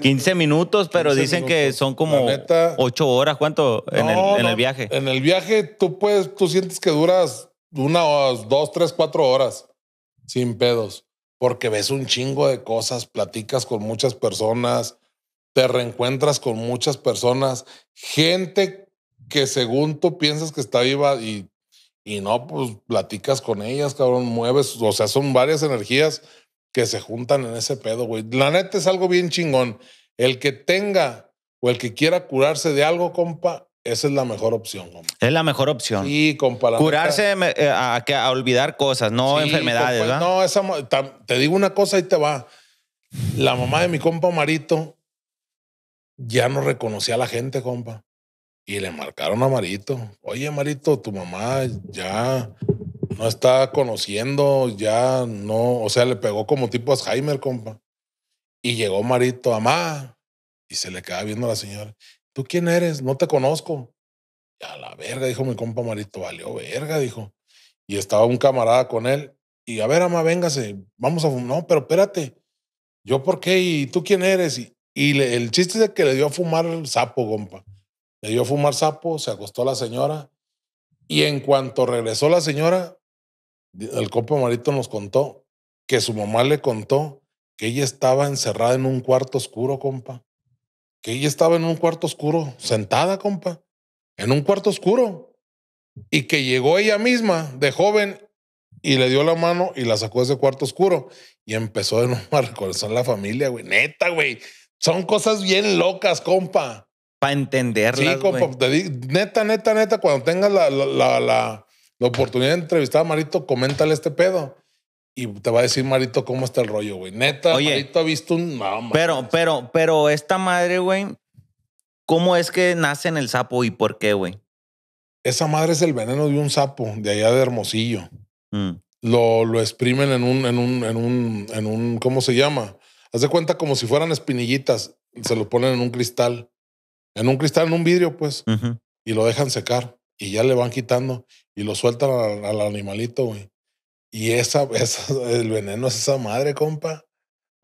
15 minutos, pero dicen que son como 8 horas. ¿Cuánto en, el, viaje? En el viaje tú puedes, tú sientes que duras una o dos, tres, cuatro horas sin pedos, porque ves un chingo de cosas, platicas con muchas personas, te reencuentras con muchas personas, gente que según tú piensas que está viva y, y no, pues platicas con ellas, cabrón, mueves, o sea, son varias energías que se juntan en ese pedo, güey. La neta es algo bien chingón. El que tenga o el que quiera curarse de algo, compa, esa es la mejor opción, compa. Es la mejor opción. Sí, compa. Curarse eh, a, a, olvidar cosas, no enfermedades, ¿verdad? No, esa, te digo una cosa y te va. La mamá de mi compa Marito ya no reconocía a la gente, compa. Y le marcaron a Marito. Oye, Marito, tu mamá ya no está conociendo, ya no. O sea, le pegó como tipo Alzheimer, compa. Y llegó Marito, mamá. Y se le queda viendo a la señora. ¿Tú quién eres? No te conozco. Y a la verga, dijo mi compa Marito. Valió verga, dijo. Y estaba un camarada con él. Y a ver, mamá, véngase. Vamos a fumar. No, pero espérate. ¿Yo por qué? ¿Y tú quién eres? Y, el chiste es que le dio a fumar sapo, compa. Le dio a fumar sapo, se acostó a la señora. Y en cuanto regresó la señora, el compa Marito nos contó que su mamá le contó que ella estaba encerrada en un cuarto oscuro, compa. Que ella estaba en un cuarto oscuro, sentada, compa. En un cuarto oscuro. Y que llegó ella misma de joven y le dio la mano y la sacó de ese cuarto oscuro. Y empezó de nuevo a la familia, güey. Neta, güey. Son cosas bien locas, compa. Para entenderlas, Sí, compa. neta, neta, neta, cuando tengas la, la, la la oportunidad de entrevistar a Marito, coméntale este pedo. Y te va a decir Marito cómo está el rollo, güey. Neta, Oye, Marito ha visto un... pero, pero, pero esta madre, güey, ¿cómo es que nace en el sapo y por qué, güey? Esa madre es el veneno de un sapo de allá de Hermosillo. Mm. Lo, lo, exprimen en un, en un, en un, en un, ¿cómo se llama? Haz de cuenta como si fueran espinillitas. Se lo ponen en un cristal. En un cristal, en un vidrio, pues. Y lo dejan secar y ya le van quitando y lo sueltan al, animalito, güey. Y esa, el veneno es esa madre, compa.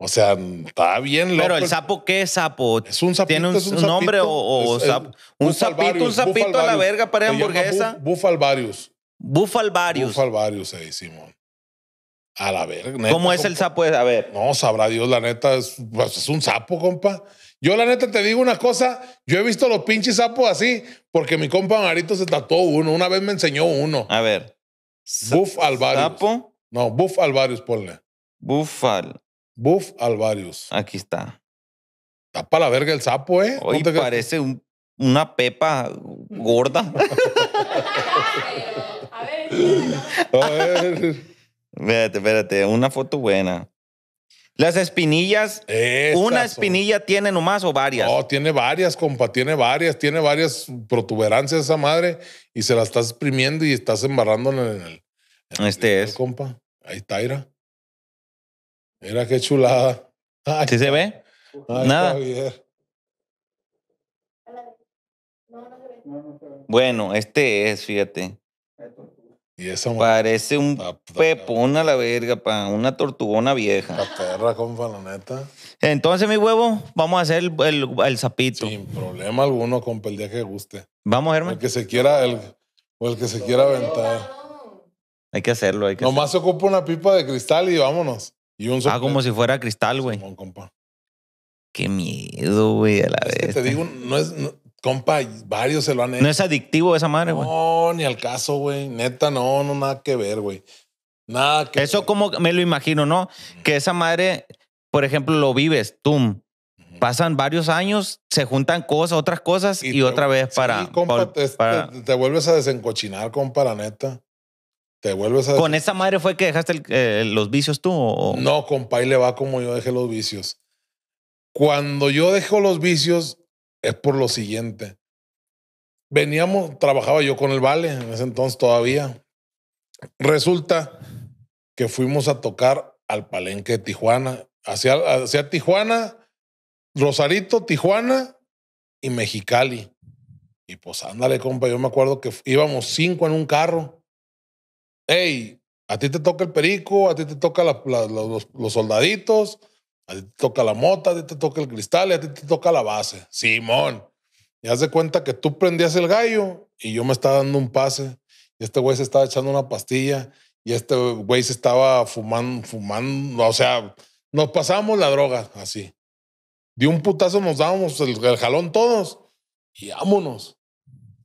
O sea, está bien loco. Pero el sapo, ¿qué es sapo? Es un ¿Tiene un, nombre o, sapo? Un, sapito, un sapito a la verga para hamburguesa. Bufalvarius. Bufalvarius. Bufalvarius, ahí, Simón. A la verga. ¿Cómo es el sapo? A ver. No, sabrá Dios, la neta, es, pues, es un sapo, compa. Yo la neta te digo una cosa, yo he visto los pinches sapos así porque mi compa Marito se tatuó uno, una vez me enseñó uno. A ver. Buff Alvarius. ¿Sapo? No, Buff Alvarius, ponle. Buff al... Buff Alvarius. Aquí está. Está para la verga el sapo, ¿eh? Hoy parece una pepa gorda. a ver. A ver. espérate, espérate, una foto buena. Las espinillas, una espinilla tiene nomás o varias. No, tiene varias, compa, tiene varias, tiene varias protuberancias esa madre y se la estás exprimiendo y estás embarrando en el. este es. compa, ahí está, Ira. Mira qué chulada. ¿Sí se ve? Nada. Bueno, este es, fíjate. Y eso. Parece un pepón a la verga, pa, una tortugona vieja. La perra, compa, la neta. Entonces, mi huevo, vamos a hacer el, el, zapito. Sin problema alguno, compa, el día que guste. Vamos, Germán. El que se quiera, el, o el que se quiera aventar. Hay que hacerlo, hay que Nomás se ocupa una pipa de cristal y vámonos. Y un ah, como si fuera cristal, güey. Qué miedo, güey, a la vez. te digo, no es... Compa, varios se lo han hecho. No es adictivo esa madre, güey. No, ni al caso, güey. Neta, no, no, nada que ver, güey. Nada que Eso como me lo imagino, ¿no? Que esa madre, por ejemplo, lo vives, tú. Pasan varios años, se juntan cosas, otras cosas y, otra vez para, te, vuelves a desencochinar, compa, la neta. Te vuelves a. ¿Con esa madre fue que dejaste eh, los vicios tú? No, compa, ahí le va como yo dejé los vicios. Cuando yo dejo los vicios, es por lo siguiente. Veníamos, trabajaba yo con el Vale en ese entonces todavía. Resulta que fuimos a tocar al Palenque de Tijuana, hacia, hacia Tijuana, Rosarito, Tijuana y Mexicali. Y pues ándale, compa, yo me acuerdo que íbamos cinco en un carro. Ey, a ti te toca el perico, a ti te toca los, los soldaditos, a ti te toca la mota, a ti te toca el cristal y a ti te toca la base. Simón. Y haz de cuenta que tú prendías el gallo y yo me estaba dando un pase. Y este güey se estaba echando una pastilla y este güey se estaba fumando, fumando. O sea, nos pasábamos la droga así. De un putazo nos dábamos el, el jalón todos y vámonos.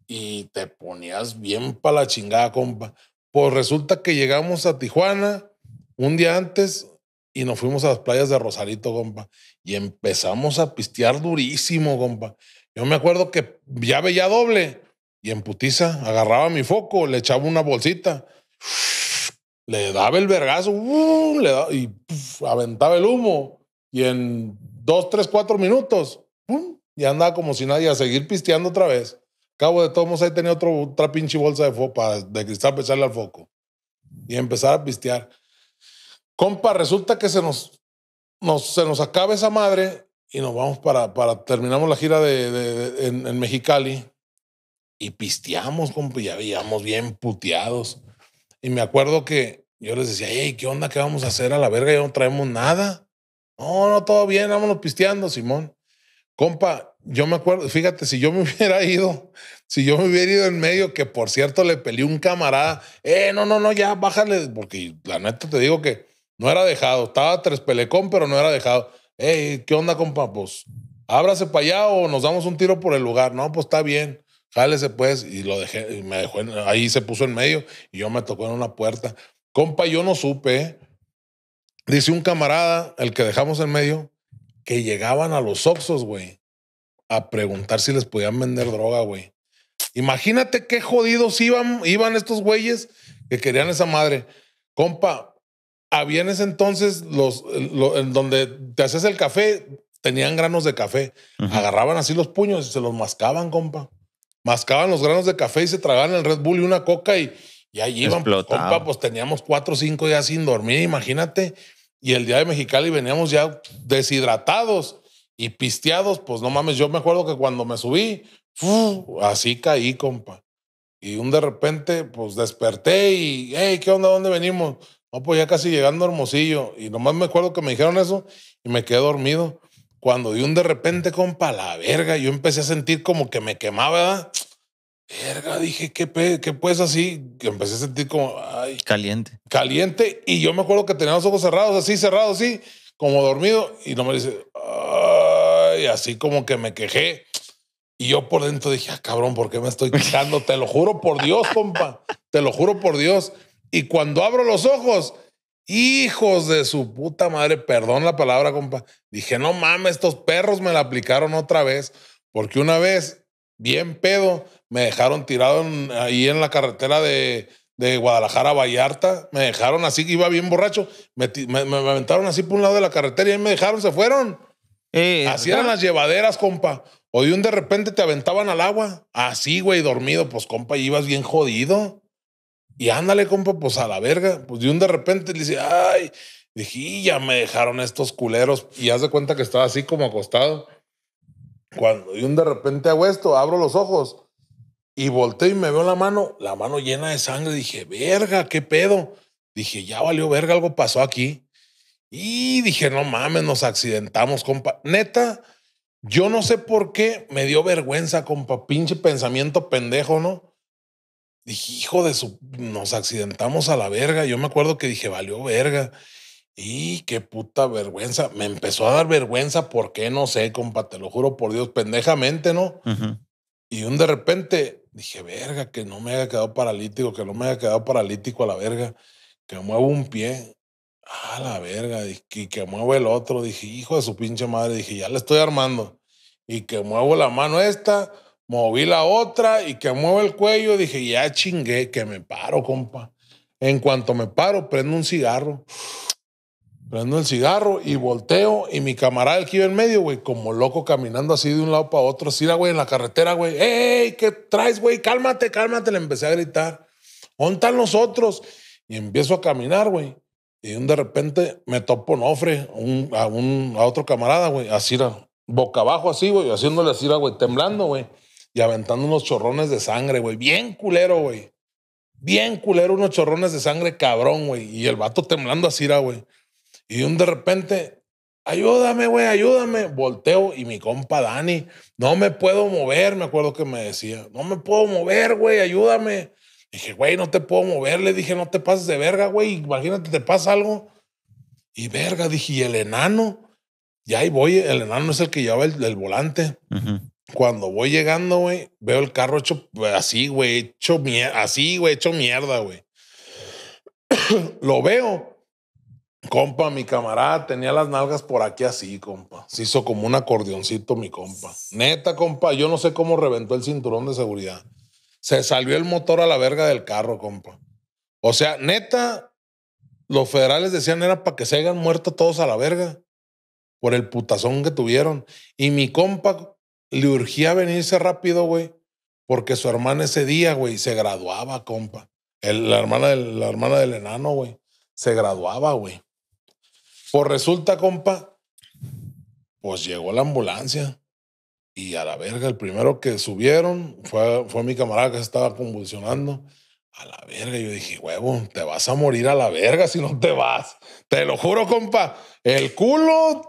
Y te ponías bien para la chingada, compa. Pues resulta que llegamos a Tijuana un día antes y nos fuimos a las playas de Rosarito, compa. Y empezamos a pistear durísimo, compa. Yo me acuerdo que ya veía doble y en putiza agarraba mi foco, le echaba una bolsita, le daba el vergazo ¡uh! y aventaba el humo. Y en dos, tres, cuatro minutos, Y andaba como si nadie a seguir pisteando otra vez. Cabo de todos ahí tenía otro, otra pinche bolsa de, de cristal para echarle al foco y empezar a pistear. Compa, resulta que se nos, se nos acaba esa madre y nos vamos para, para terminamos la gira en, Mexicali y pisteamos, compa, y ya veíamos bien puteados. Y me acuerdo que yo les decía, hey, ¿qué onda? ¿Qué vamos a hacer a la verga? Ya no traemos nada. No, no, todo bien, vámonos pisteando, Simón. Compa, yo me acuerdo, fíjate, si yo me hubiera ido, si yo me hubiera ido en medio, que por cierto le peleé un camarada, eh, no, no, no, ya bájale, porque la neta te digo que no era dejado. Estaba tres pelecón, pero no era dejado. Ey, ¿qué onda, compa? Pues ábrase para allá o nos damos un tiro por el lugar. No, pues está bien. Jálese, pues. Y lo dejé. me dejó ahí se puso en medio y yo me tocó en una puerta. Compa, yo no supe. ¿eh? Dice un camarada, el que dejamos en medio, que llegaban a los Oxos, güey, a preguntar si les podían vender droga, güey. Imagínate qué jodidos iban, iban estos güeyes que querían esa madre. Compa, había en ese entonces los, en donde te haces el café, tenían granos de café. Agarraban así los puños y se los mascaban, compa. Mascaban los granos de café y se tragaban el Red Bull y una coca y, y ahí iban. Pues, compa, pues teníamos cuatro o cinco días sin dormir, imagínate. Y el día de Mexicali veníamos ya deshidratados y pisteados. Pues no mames, yo me acuerdo que cuando me subí, así caí, compa. Y un de repente, pues desperté y, hey, ¿qué onda? ¿Dónde venimos? No, pues ya casi llegando a Hermosillo. Y nomás me acuerdo que me dijeron eso y me quedé dormido. Cuando de un de repente, compa, la verga, yo empecé a sentir como que me quemaba, ¿verdad? Verga, dije, ¿qué, qué pues así? Que empecé a sentir como. Ay, caliente. Caliente. Y yo me acuerdo que tenía los ojos cerrados, así, cerrados, así, como dormido. Y no me dice, ay, así como que me quejé. Y yo por dentro dije, ah, cabrón, ¿por qué me estoy quejando? Te lo juro por Dios, compa. Te lo juro por Dios. Y cuando abro los ojos, hijos de su puta madre, perdón la palabra, compa. Dije, no mames, estos perros me la aplicaron otra vez. Porque una vez, bien pedo, me dejaron tirado ahí en la carretera de, Guadalajara a Vallarta. Me dejaron así, iba bien borracho. Me, aventaron así por un lado de la carretera y ahí me dejaron, se fueron. Hacían eh, eran las llevaderas, compa. O de un de repente te aventaban al agua. Así, güey, dormido. Pues, compa, ibas bien jodido. Y ándale, compa, pues a la verga. Pues de un de repente le dice, ay, dije, ya me dejaron estos culeros. Y haz de cuenta que estaba así como acostado. Cuando de un de repente hago esto, abro los ojos y volteo y me veo la mano, la mano llena de sangre. Dije, verga, qué pedo. Dije, ya valió verga, algo pasó aquí. Y dije, no mames, nos accidentamos, compa. Neta, yo no sé por qué me dio vergüenza, compa. Pinche pensamiento pendejo, ¿no? Dije, hijo de su, nos accidentamos a la verga. Yo me acuerdo que dije, valió verga. Y qué puta vergüenza. Me empezó a dar vergüenza porque no sé, compa, te lo juro por Dios, pendejamente, ¿no? Y un de repente dije, verga, que no me haya quedado paralítico, que no me haya quedado paralítico a la verga, que muevo un pie. A la verga, y que, que muevo el otro. Dije, hijo de su pinche madre, dije, ya le estoy armando. Y que muevo la mano esta Moví la otra y que mueve el cuello, dije, ya chingué, que me paro, compa. En cuanto me paro, prendo un cigarro. Prendo el cigarro y volteo y mi camarada que iba en medio, güey, como loco caminando así de un lado para otro, así la güey en la carretera, güey, ¡ey! ¿Qué traes, güey? Cálmate, cálmate, le empecé a gritar. ¿Dónde están los otros? Y empiezo a caminar, güey. Y de repente me topo en un, a, un, a otro camarada, güey, así, boca abajo, así, güey, haciéndole así, güey, temblando, güey y aventando unos chorrones de sangre, güey. Bien culero, güey. Bien culero, unos chorrones de sangre cabrón, güey. Y el vato temblando así, güey. Y un de repente, ayúdame, güey, ayúdame. Volteo y mi compa Dani, no me puedo mover, me acuerdo que me decía, no me puedo mover, güey, ayúdame. Dije, güey, no te puedo mover. Le dije, no te pases de verga, güey. Imagínate, te pasa algo. Y verga, dije, y el enano. Y ahí voy, el enano es el que lleva el, volante. Cuando voy llegando, güey, veo el carro hecho así, güey, hecho mierda, así, güey, hecho mierda, güey. Lo veo. Compa, mi camarada tenía las nalgas por aquí así, compa. Se hizo como un acordeoncito, mi compa. Neta, compa, yo no sé cómo reventó el cinturón de seguridad. Se salió el motor a la verga del carro, compa. O sea, neta, los federales decían era para que se hayan muerto todos a la verga por el putazón que tuvieron. Y mi compa le urgía venirse rápido, güey, porque su hermana ese día, güey, se graduaba, compa. El, la, hermana del, la hermana del enano, güey, se graduaba, güey. Pues resulta, compa, pues llegó la ambulancia y a la verga, el primero que subieron fue, fue mi camarada que estaba convulsionando. A la verga, yo dije, huevo, te vas a morir a la verga si no te vas. Te lo juro, compa. El culo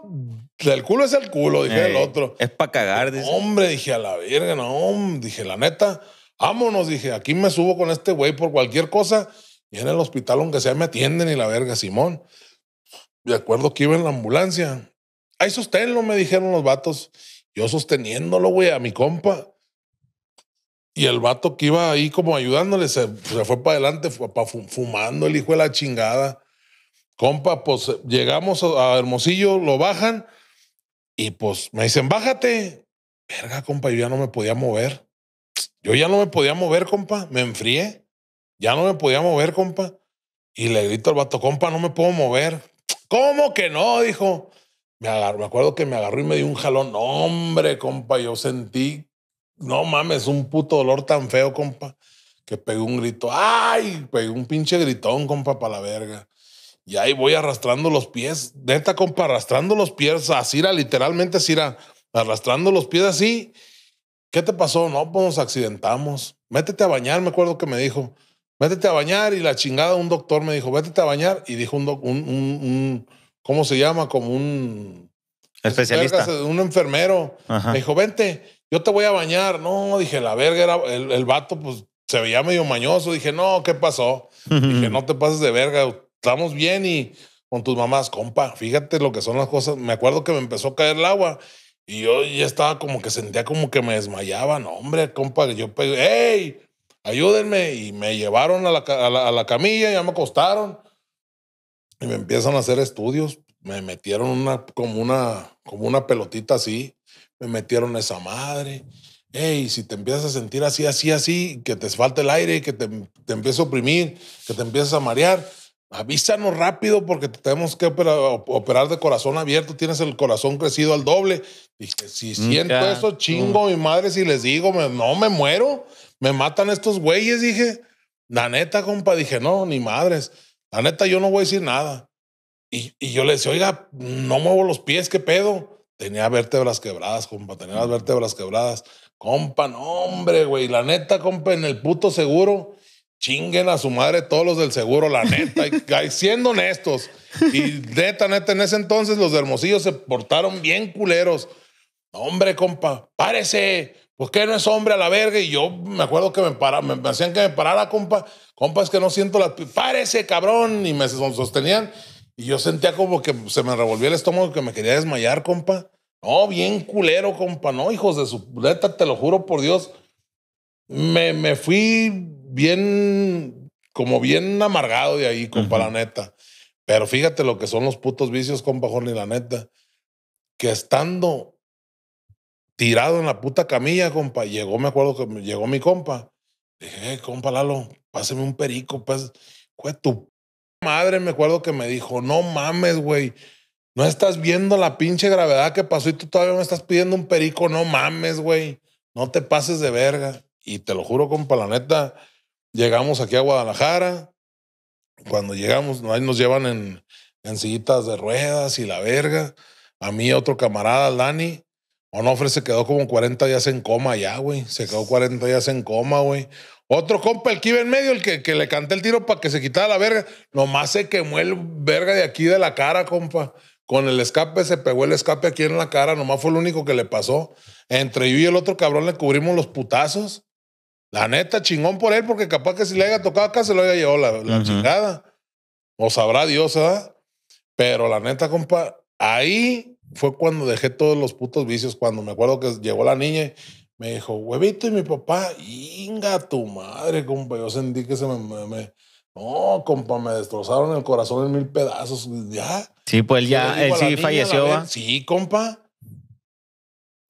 el culo es el culo, dije el otro. Es para cagar, dije Hombre, dije a la verga, no, dije la neta, vámonos, dije, aquí me subo con este güey por cualquier cosa y en el hospital, aunque sea, me atienden y la verga, Simón. De acuerdo que iba en la ambulancia. Ahí sosténlo, me dijeron los vatos. Yo sosteniéndolo, güey, a mi compa. Y el vato que iba ahí como ayudándole se, fue para adelante fue fumando el hijo de la chingada. Compa, pues llegamos a Hermosillo, lo bajan y pues me dicen, bájate. Verga, compa, yo ya no me podía mover. Yo ya no me podía mover, compa. Me enfrié. Ya no me podía mover, compa. Y le grito al vato, compa, no me puedo mover. ¿Cómo que no? Dijo. Me, agarró, me acuerdo que me agarró y me dio un jalón. No, hombre, compa, yo sentí, no mames, un puto dolor tan feo, compa, que pegué un grito. ¡Ay! Pegué un pinche gritón, compa, para la verga. Y ahí voy arrastrando los pies, neta, compa, arrastrando los pies Así era, literalmente era. arrastrando los pies así. ¿Qué te pasó? No, pues nos accidentamos. Métete a bañar, me acuerdo que me dijo. Métete a bañar y la chingada, un doctor me dijo, métete a bañar. Y dijo un, ¿cómo se llama? Como un... Especialista. Un enfermero. Me dijo, vente, yo te voy a bañar. No, dije, la verga, era el, vato, pues se veía medio mañoso. Dije, no, ¿qué pasó? Dije, no te pases de verga estamos bien y con tus mamás, compa, fíjate lo que son las cosas. Me acuerdo que me empezó a caer el agua y yo ya estaba como que sentía como que me desmayaba. No, hombre, compa, yo pedí, ¡hey! Ayúdenme. Y me llevaron a la, a la, camilla, ya me acostaron y me empiezan a hacer estudios. Me metieron una, como, una, como una pelotita así, me metieron esa madre. Hey, si te empiezas a sentir así, así, así, que te falta el aire, que te, te empieza a oprimir, que te empiezas a marear, avísanos rápido porque tenemos que operar, de corazón abierto, tienes el corazón crecido al doble. Dije, si mm, siento eso, chingo mm. mi madre si les digo, no me muero, me matan estos güeyes, dije. La neta, compa, dije, no, ni madres. La neta, yo no voy a decir nada. Y, y yo le decía, oiga, no muevo los pies, ¿qué pedo? Tenía vértebras quebradas, compa, tenía las mm. vértebras quebradas. Compa, no, hombre, güey, la neta, compa, en el puto seguro chinguen a su madre todos los del seguro, la neta, y, siendo honestos. Y neta, neta, en ese entonces los hermosillos se portaron bien culeros. Hombre, compa, párese. ¿Por qué no es hombre a la verga. Y yo me acuerdo que me, me, hacían que me parara, compa. Compa, es que no siento la... Párese, cabrón. Y me sostenían. Y yo sentía como que se me revolvía el estómago, que me quería desmayar, compa. No, bien culero, compa. No, hijos de su... Neta, te lo juro por Dios. Me, me fui bien, como bien amargado de ahí, compa, la neta. Pero fíjate lo que son los putos vicios, compa Jorge, la neta. Que estando tirado en la puta camilla, compa, llegó, me acuerdo que llegó mi compa. Dije, compa Lalo, pásame un perico, pues, güey, tu madre, me acuerdo que me dijo, no mames, güey. No estás viendo la pinche gravedad que pasó y tú todavía me estás pidiendo un perico. No mames, güey. No te pases de verga. Y te lo juro, compa, la neta, Llegamos aquí a Guadalajara. Cuando llegamos, ahí nos llevan en, en sillitas de ruedas y la verga. A mí, otro camarada, Dani, Onofre se quedó como 40 días en coma ya, güey. Se quedó 40 días en coma, güey. Otro compa, el que iba en medio, el que, que le canté el tiro para que se quitara la verga, nomás se quemó el verga de aquí de la cara, compa. Con el escape, se pegó el escape aquí en la cara, nomás fue lo único que le pasó. Entre yo y el otro cabrón le cubrimos los putazos. La neta, chingón por él, porque capaz que si le haya tocado acá se lo haya llevado la, chingada. O sabrá Dios, ¿verdad? Pero la neta, compa, ahí fue cuando dejé todos los putos vicios. Cuando me acuerdo que llegó la niña me dijo, huevito, y mi papá, inga tu madre, compa. Yo sentí que se me, no, compa, me destrozaron el corazón en mil pedazos. Ya. Sí, pues ya, él sí falleció. ¿va? Sí, compa.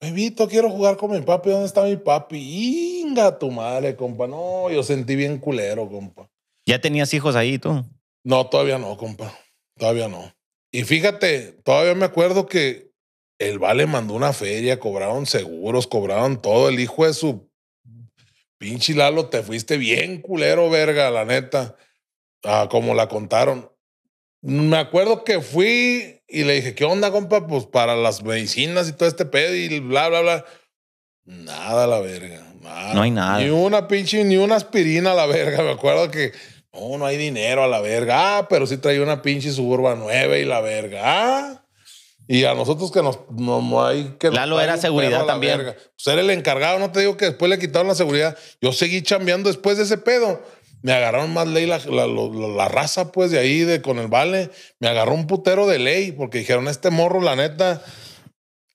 Bebito, quiero jugar con mi papi. ¿Dónde está mi papi? Inga tu madre, compa. No, yo sentí bien culero, compa. ¿Ya tenías hijos ahí tú? No, todavía no, compa. Todavía no. Y fíjate, todavía me acuerdo que el Vale mandó una feria, cobraron seguros, cobraron todo. El hijo de su pinche Lalo, te fuiste bien culero, verga, la neta. Ah, como la contaron. Me acuerdo que fui y le dije, ¿qué onda, compa? Pues para las medicinas y todo este pedo y bla, bla, bla. Nada, la verga. No hay nada. Ni una pinche, ni una aspirina a la verga. Me acuerdo que, no, no hay dinero a la verga. Ah, pero sí traía una pinche suburba 9 y la verga. Ah. Y a nosotros que nos, no, hay que. lo era seguridad también. Pues, era el encargado, no te digo que después le quitaron la seguridad. Yo seguí chambeando después de ese pedo me agarraron más ley la, la, raza, pues, de ahí, de con el vale. Me agarró un putero de ley, porque dijeron, este morro, la neta,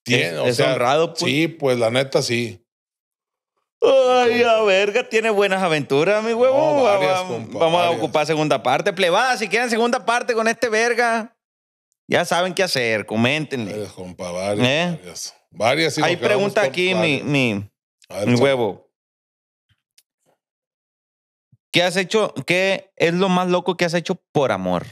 tiene. Es, honrado, pues". Sí, pues, la neta, sí. Ay, a verga, tiene buenas aventuras, mi huevo. vamos, a ocupar segunda parte. Plebada, si quieren segunda parte con este verga, ya saben qué hacer, comenten Varias, ¿Eh? Hay preguntas aquí, mi, mi huevo. ¿Qué has hecho? ¿Qué es lo más loco que has hecho por amor?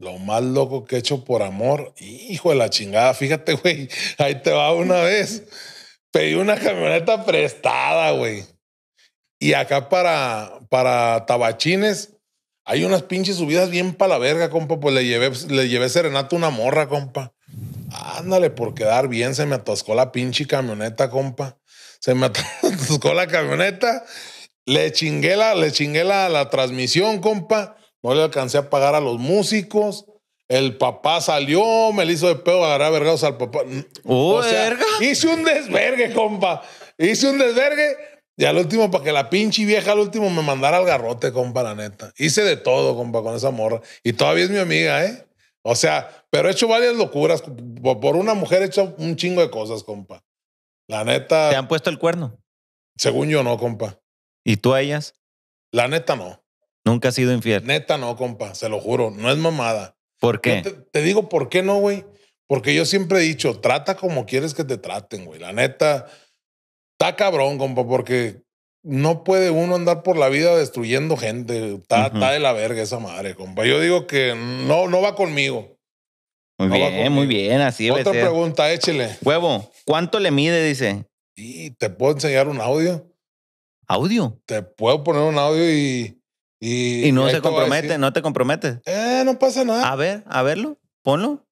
Lo más loco que he hecho por amor. Hijo de la chingada, fíjate, güey. Ahí te va una vez. Pedí una camioneta prestada, güey. Y acá para, para Tabachines hay unas pinches subidas bien para la verga, compa. Pues le llevé, pues, le llevé serenata una morra, compa. Ándale, por quedar bien, se me atascó la pinche camioneta, compa. Se me atascó la camioneta. Le chingué la, le chingué la, transmisión, compa. No le alcancé a pagar a los músicos. El papá salió, me le hizo de pedo agarrar vergados al papá. Mm, ¡Oh, verga. Hice un desvergue, compa. Hice un desvergue. Y al último, para que la pinche vieja al último me mandara al garrote, compa, la neta. Hice de todo, compa, con esa morra. Y todavía es mi amiga, ¿eh? O sea, pero he hecho varias locuras. Por una mujer he hecho un chingo de cosas, compa. La neta. ¿Te han puesto el cuerno? Según yo, no, compa. ¿Y tú a ellas? La neta no. Nunca ha sido infiel. Neta no, compa, se lo juro, no es mamada. ¿Por qué? Te, digo por qué no, güey. Porque yo siempre he dicho, trata como quieres que te traten, güey. La neta, está cabrón, compa, porque no puede uno andar por la vida destruyendo gente. Está, de la verga esa madre, compa. Yo digo que no, no va conmigo. Muy bien, muy bien, así Otra pregunta, échele. Huevo, ¿cuánto le mide? Dice. Y te puedo enseñar un audio. ¿Audio? Te puedo poner un audio y. Y, no se compromete, no te comprometes. Eh, no pasa nada. A ver, a verlo, ponlo.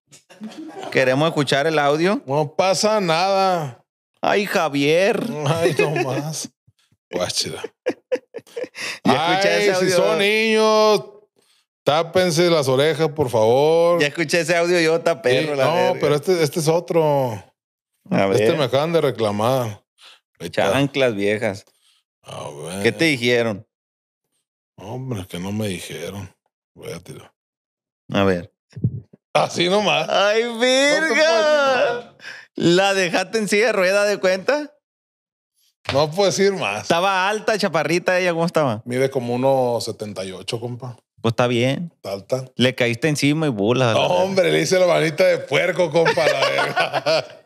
Queremos escuchar el audio. No pasa nada. Ay, Javier. Ay, no más. Ay, si son niños, tápense las orejas, por favor. Ya escuché ese audio yo, tapero no, pero este, este es otro. A este ver. Este me acaban de reclamar. Chanclas viejas. A ver. ¿Qué te dijeron? Hombre, que no me dijeron. Voy a tirar. A ver. Así nomás. ¡Ay, virga! ¿La dejaste en silla de rueda de cuenta? No puedo decir más. Estaba alta, chaparrita ella, ¿cómo estaba? Mide como 1.78, compa. Pues está bien. Está alta. Le caíste encima y burla. hombre, le hice la manita de puerco, compa, la verga.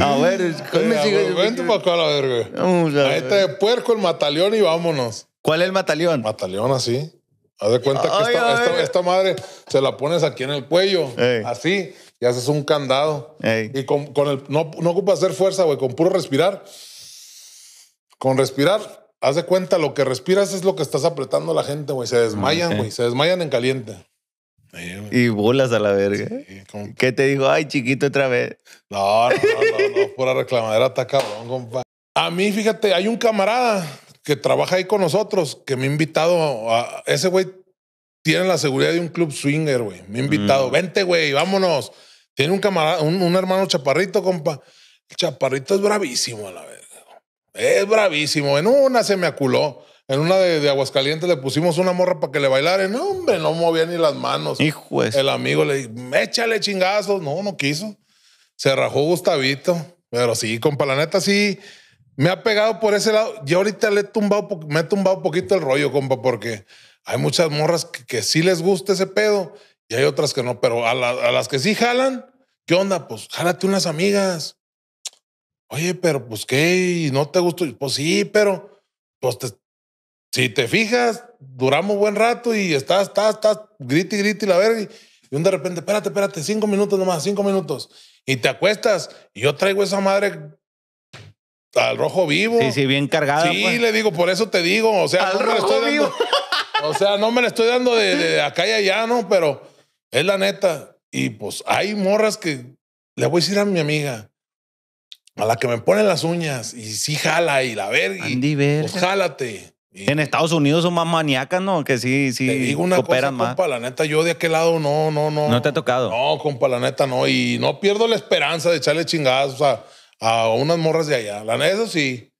A ver, Mira, Vente para acá a la verga. Ahí de este puerco, el mataleón y vámonos. ¿Cuál es el mataleón? Mataleón así. Haz de cuenta que esta, madre se la pones aquí en el cuello, así, y haces un candado. Y con, el. No, no ocupa hacer fuerza, güey, con puro respirar. Con respirar, haz de cuenta, lo que respiras es lo que estás apretando a la gente, güey. Se desmayan, güey. Se desmayan en caliente y bolas a la verga. ¿Qué te dijo? Ay, chiquito, otra vez. No, no, no, pura reclamadera, está cabrón, compa. A mí, fíjate, hay un camarada que trabaja ahí con nosotros que me ha invitado a. Ese güey tiene la seguridad de un club swinger, güey. Me ha invitado. Mm. Vente, güey, vámonos. Tiene un camarada, un, un, hermano chaparrito, compa. El chaparrito es bravísimo a la verga. Es bravísimo. En una se me aculó. En una de, Aguascalientes le pusimos una morra para que le bailara. No, hombre, no movía ni las manos. Hijo El amigo le dijo, échale chingazos. No, no quiso. Se rajó Gustavito. Pero sí, compa, la neta sí me ha pegado por ese lado. Yo ahorita le he tumbado, me he tumbado poquito el rollo, compa, porque hay muchas morras que, sí les gusta ese pedo y hay otras que no. Pero a, las que sí jalan, ¿qué onda? Pues jálate unas amigas. Oye, pero pues qué, ¿no te gustó? Pues sí, pero pues te, si te fijas, duramos buen rato y estás, estás, estás, grita y y la verga. Y de repente, espérate, espérate, cinco minutos nomás, cinco minutos. Y te acuestas y yo traigo esa madre al rojo vivo. Sí, sí, bien cargada. Sí, pues. le digo, por eso te digo, o sea, no me o sea, no me lo estoy dando de, de, acá y allá, ¿no? Pero es la neta. Y pues hay morras que le voy a decir a mi amiga, a la que me pone las uñas y sí jala y la verga. verga. Pues jálate en Estados Unidos son más maníacas, ¿no? Que sí, sí. Te digo una cosa, la neta, yo de aquel lado no, no, no. No te ha tocado. No, compa, la neta, no. Y no pierdo la esperanza de echarle chingadas a, a unas morras de allá. La neta, eso sí.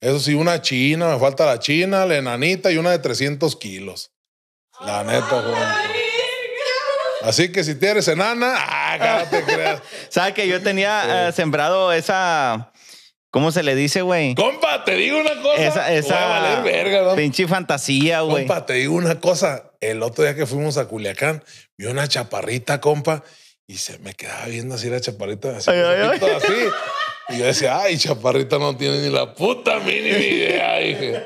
Eso sí, una china, me falta la china, la enanita y una de 300 kilos. La ah, neta, compa. Así que si tienes enana, ah, te creas. ¿Sabes que yo tenía eh, sembrado esa ¿Cómo se le dice, güey? Compa, te digo una cosa. Esa, esa verga, ¿no? pinche fantasía, güey. Compa, te digo una cosa. El otro día que fuimos a Culiacán, vi una chaparrita, compa, y se me quedaba viendo así la chaparrita, así, ay, ay, Y yo decía, ay, chaparrita no tiene ni la puta mínima idea, dije.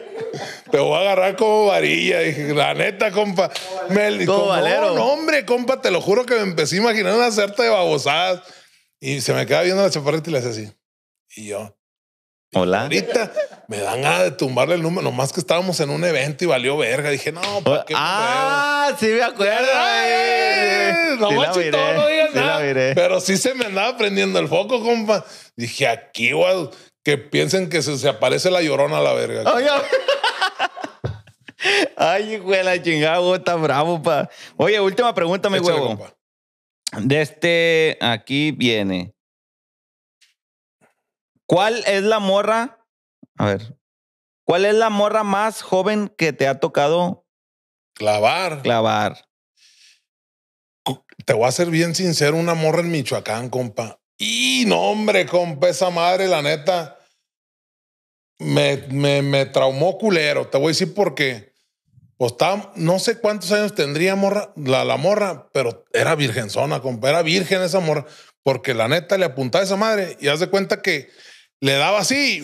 Te voy a agarrar como varilla, dije, la neta, compa. Me, valero. No, hombre, compa, te lo juro que me empecé a imaginar una cierta de babosadas. Y se me quedaba viendo la chaparrita y le hacía así. Y yo, Hola. Ahorita me dan a de tumbarle el número. Nomás que estábamos en un evento y valió verga. Dije, no, ¿para qué? Ah, sí me acuerdo. no, no nada. Pero sí se me andaba prendiendo el foco, compa. Dije, aquí, igual que piensen que se, aparece la llorona a la verga. Ay, hijo la chingada, bravo, pa. Oye, última pregunta, mi huevo. De este, aquí viene. ¿Cuál es la morra? A ver. ¿Cuál es la morra más joven que te ha tocado clavar? Clavar. Te voy a ser bien sincero, una morra en Michoacán, compa. Y no, hombre, compa, esa madre, la neta, me, me, me traumó culero. Te voy a decir por qué. Pues estaba, no sé cuántos años tendría morra, la, la morra, pero era virgenzona, compa. Era virgen esa morra porque la neta le apuntaba a esa madre y haz de cuenta que le daba así,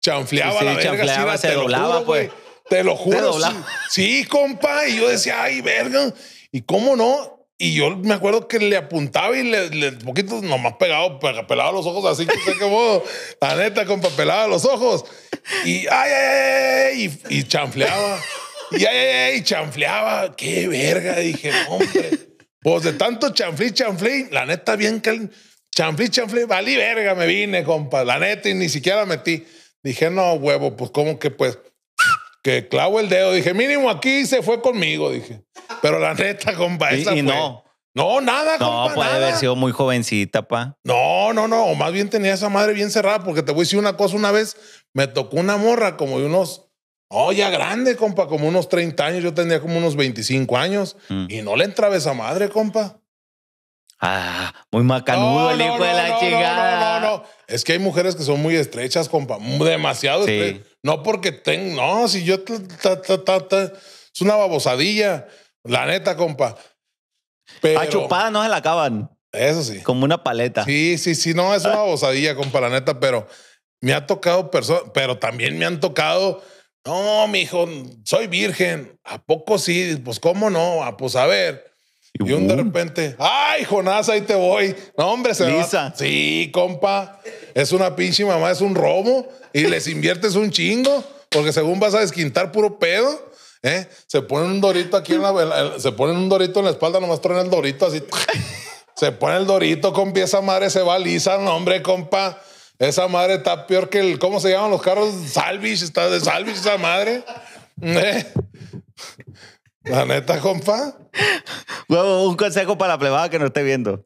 chanfleaba sí, Chanfleaba, se doblaba, pues. te lo pues. juro. sí, sí, compa. Y yo decía, ay, verga. ¿Y cómo no? Y yo me acuerdo que le apuntaba y le, poquito nomás pegado, pelaba los ojos así, que sé qué modo. La neta, compa, pelaba los ojos. Y ay, ay, ay, y, y chanfleaba. Y ay, ay, ay, chanfleaba. Qué verga, dije, hombre. Pues de tanto chanfle, chanfle, la neta, bien que Chanfli, chanfli, valí verga, me vine, compa. La neta, y ni siquiera metí. Dije, no, huevo, pues como que pues, que clavo el dedo. Dije, mínimo aquí se fue conmigo, dije. Pero la neta, compa, esa y, y no. No, nada, no, puede haber sido muy jovencita, pa. No, no, no. o Más bien tenía esa madre bien cerrada, porque te voy a decir una cosa. Una vez me tocó una morra como de unos. Oh, ya grande, compa, como unos 30 años. Yo tenía como unos 25 años. Mm. Y no le entraba esa madre, compa. Ah, muy macanudo el hijo de la no, No, no, no, Es que hay mujeres que son muy estrechas, compa. Demasiado estrechas. No porque tengo. No, si yo. es una babosadilla. La neta, compa. Ah, pero... A chupada no se la acaban. Eso sí. Como una paleta. Sí, sí, sí. No, es una ah. babosadilla, compa, la neta. Pero me ha tocado personas. Pero también me han tocado. No, mijo, soy virgen. ¿A poco sí? Pues, ¿cómo no? Ah, pues, a ver y, un de repente, ay, Jonás, ahí te voy. No, hombre, se Sí, compa, es una pinche mamá, es un robo y les inviertes un chingo porque según vas a desquintar puro pedo. ¿eh? Se ponen un dorito aquí en la, se ponen un dorito en la espalda, nomás traen el dorito así. se pone el dorito, compa, esa madre se va lisa, no, hombre, compa. Esa madre está peor que el, ¿cómo se llaman los carros? Salvish, está de salvish, esa madre. ¿eh? La neta, compa. un consejo para la plebada que no esté viendo.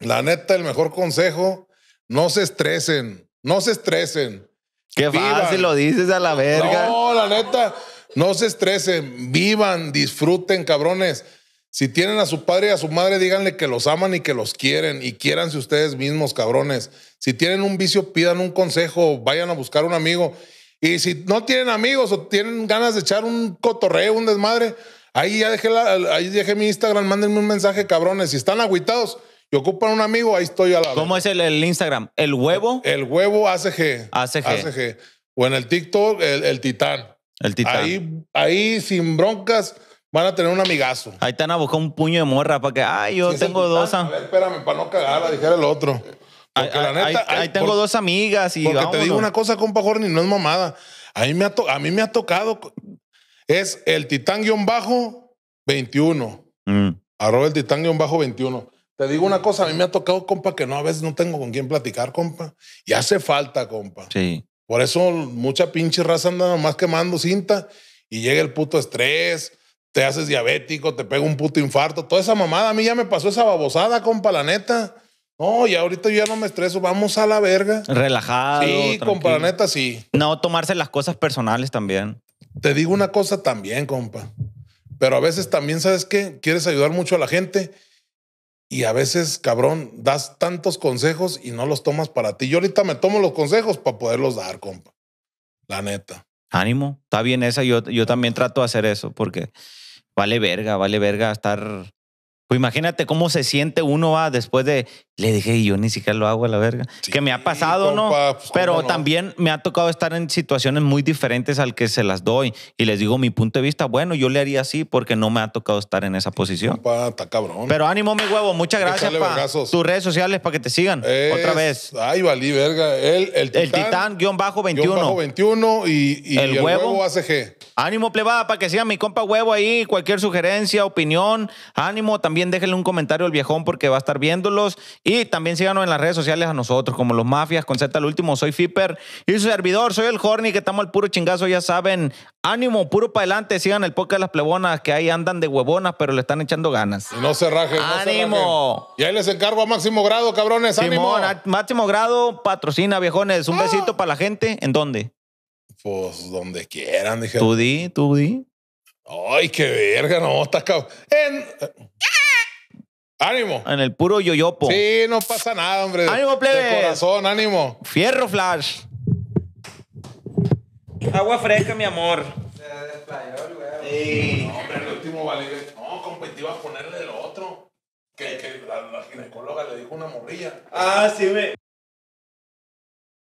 La neta, el mejor consejo, no se estresen, no se estresen. Qué fácil lo dices a la verga. No, la neta, no se estresen, vivan, disfruten, cabrones. Si tienen a su padre y a su madre, díganle que los aman y que los quieren y quiéranse ustedes mismos, cabrones. Si tienen un vicio, pidan un consejo, vayan a buscar un amigo. Y si no tienen amigos o tienen ganas de echar un cotorreo, un desmadre, Ahí ya dejé, ahí dejé mi Instagram, mándenme un mensaje, cabrones. Si están agüitados y ocupan un amigo, ahí estoy a la ¿Cómo es el, Instagram? ¿El huevo? El, huevo ACG. ACG. ACG. O en el TikTok, el, titán. El titán. Ahí, sin broncas van a tener un amigazo. Ahí están a buscar un puño de morra para que, ay, yo tengo dos. A espérame, para no cagar, a dijera el otro. Porque la neta, ahí, tengo dos amigas y. Porque te digo una cosa, compa Jorni, no es mamada. me a mí me ha tocado es el titán-21. Mm. Arroba el bajo 21 Te digo una cosa, a mí me ha tocado, compa, que no, a veces no tengo con quién platicar, compa. Y hace falta, compa. Sí. Por eso mucha pinche raza anda más quemando cinta y llega el puto estrés, te haces diabético, te pega un puto infarto. Toda esa mamada, a mí ya me pasó esa babosada, compa, la neta. No, y ahorita yo ya no me estreso, vamos a la verga. Relajado. Sí, compa, la neta, sí. No tomarse las cosas personales también. Te digo una cosa también, compa. Pero a veces también, ¿sabes qué? Quieres ayudar mucho a la gente y a veces, cabrón, das tantos consejos y no los tomas para ti. Yo ahorita me tomo los consejos para poderlos dar, compa. La neta. Ánimo, está bien esa. Yo, yo también trato de hacer eso porque vale verga, vale verga estar. Pues imagínate cómo se siente uno va después de le dije, y yo ni siquiera lo hago a la verga. que me ha pasado, pues, ¿no? Pero también me ha tocado estar en situaciones muy diferentes al que se las doy. Y les digo mi punto de vista, bueno, yo le haría así porque no me ha tocado estar en esa posición. Pero ánimo, mi huevo. Muchas gracias para tus redes sociales para que te sigan. Otra vez. Ay, valí, verga. El, el titán. El titán, guión bajo 21. 21 y, el, huevo, huevo Ánimo, plebada, para que sigan mi compa huevo ahí. Cualquier sugerencia, opinión, ánimo. También déjenle un comentario al viejón porque va a estar viéndolos. Y también síganos en las redes sociales a nosotros, como los mafias, con Z al último, soy Fipper y su servidor, soy el Horny, que estamos al puro chingazo, ya saben. Ánimo, puro para adelante, sigan el podcast de las plebonas, que ahí andan de huevonas, pero le están echando ganas. no se rajen, ¡Ánimo! No Y ahí les encargo a Máximo Grado, cabrones, ánimo. Máximo Grado patrocina, viejones. Un ah. besito para la gente. ¿En dónde? Pues donde quieran, dije. Tú di, tú di. Ay, qué verga, no, estás cabrón. En... Ánimo. En el puro yoyopo. Sí, no pasa nada, hombre. Ánimo, plebe. De corazón, ánimo. Fierro, Flash. Agua fresca, mi amor. Se desplayó el Sí. No, hombre, el último vale. No, competitiva a ponerle el otro. Que, que la, la ginecóloga le dijo una morrilla. Ah, sí, me.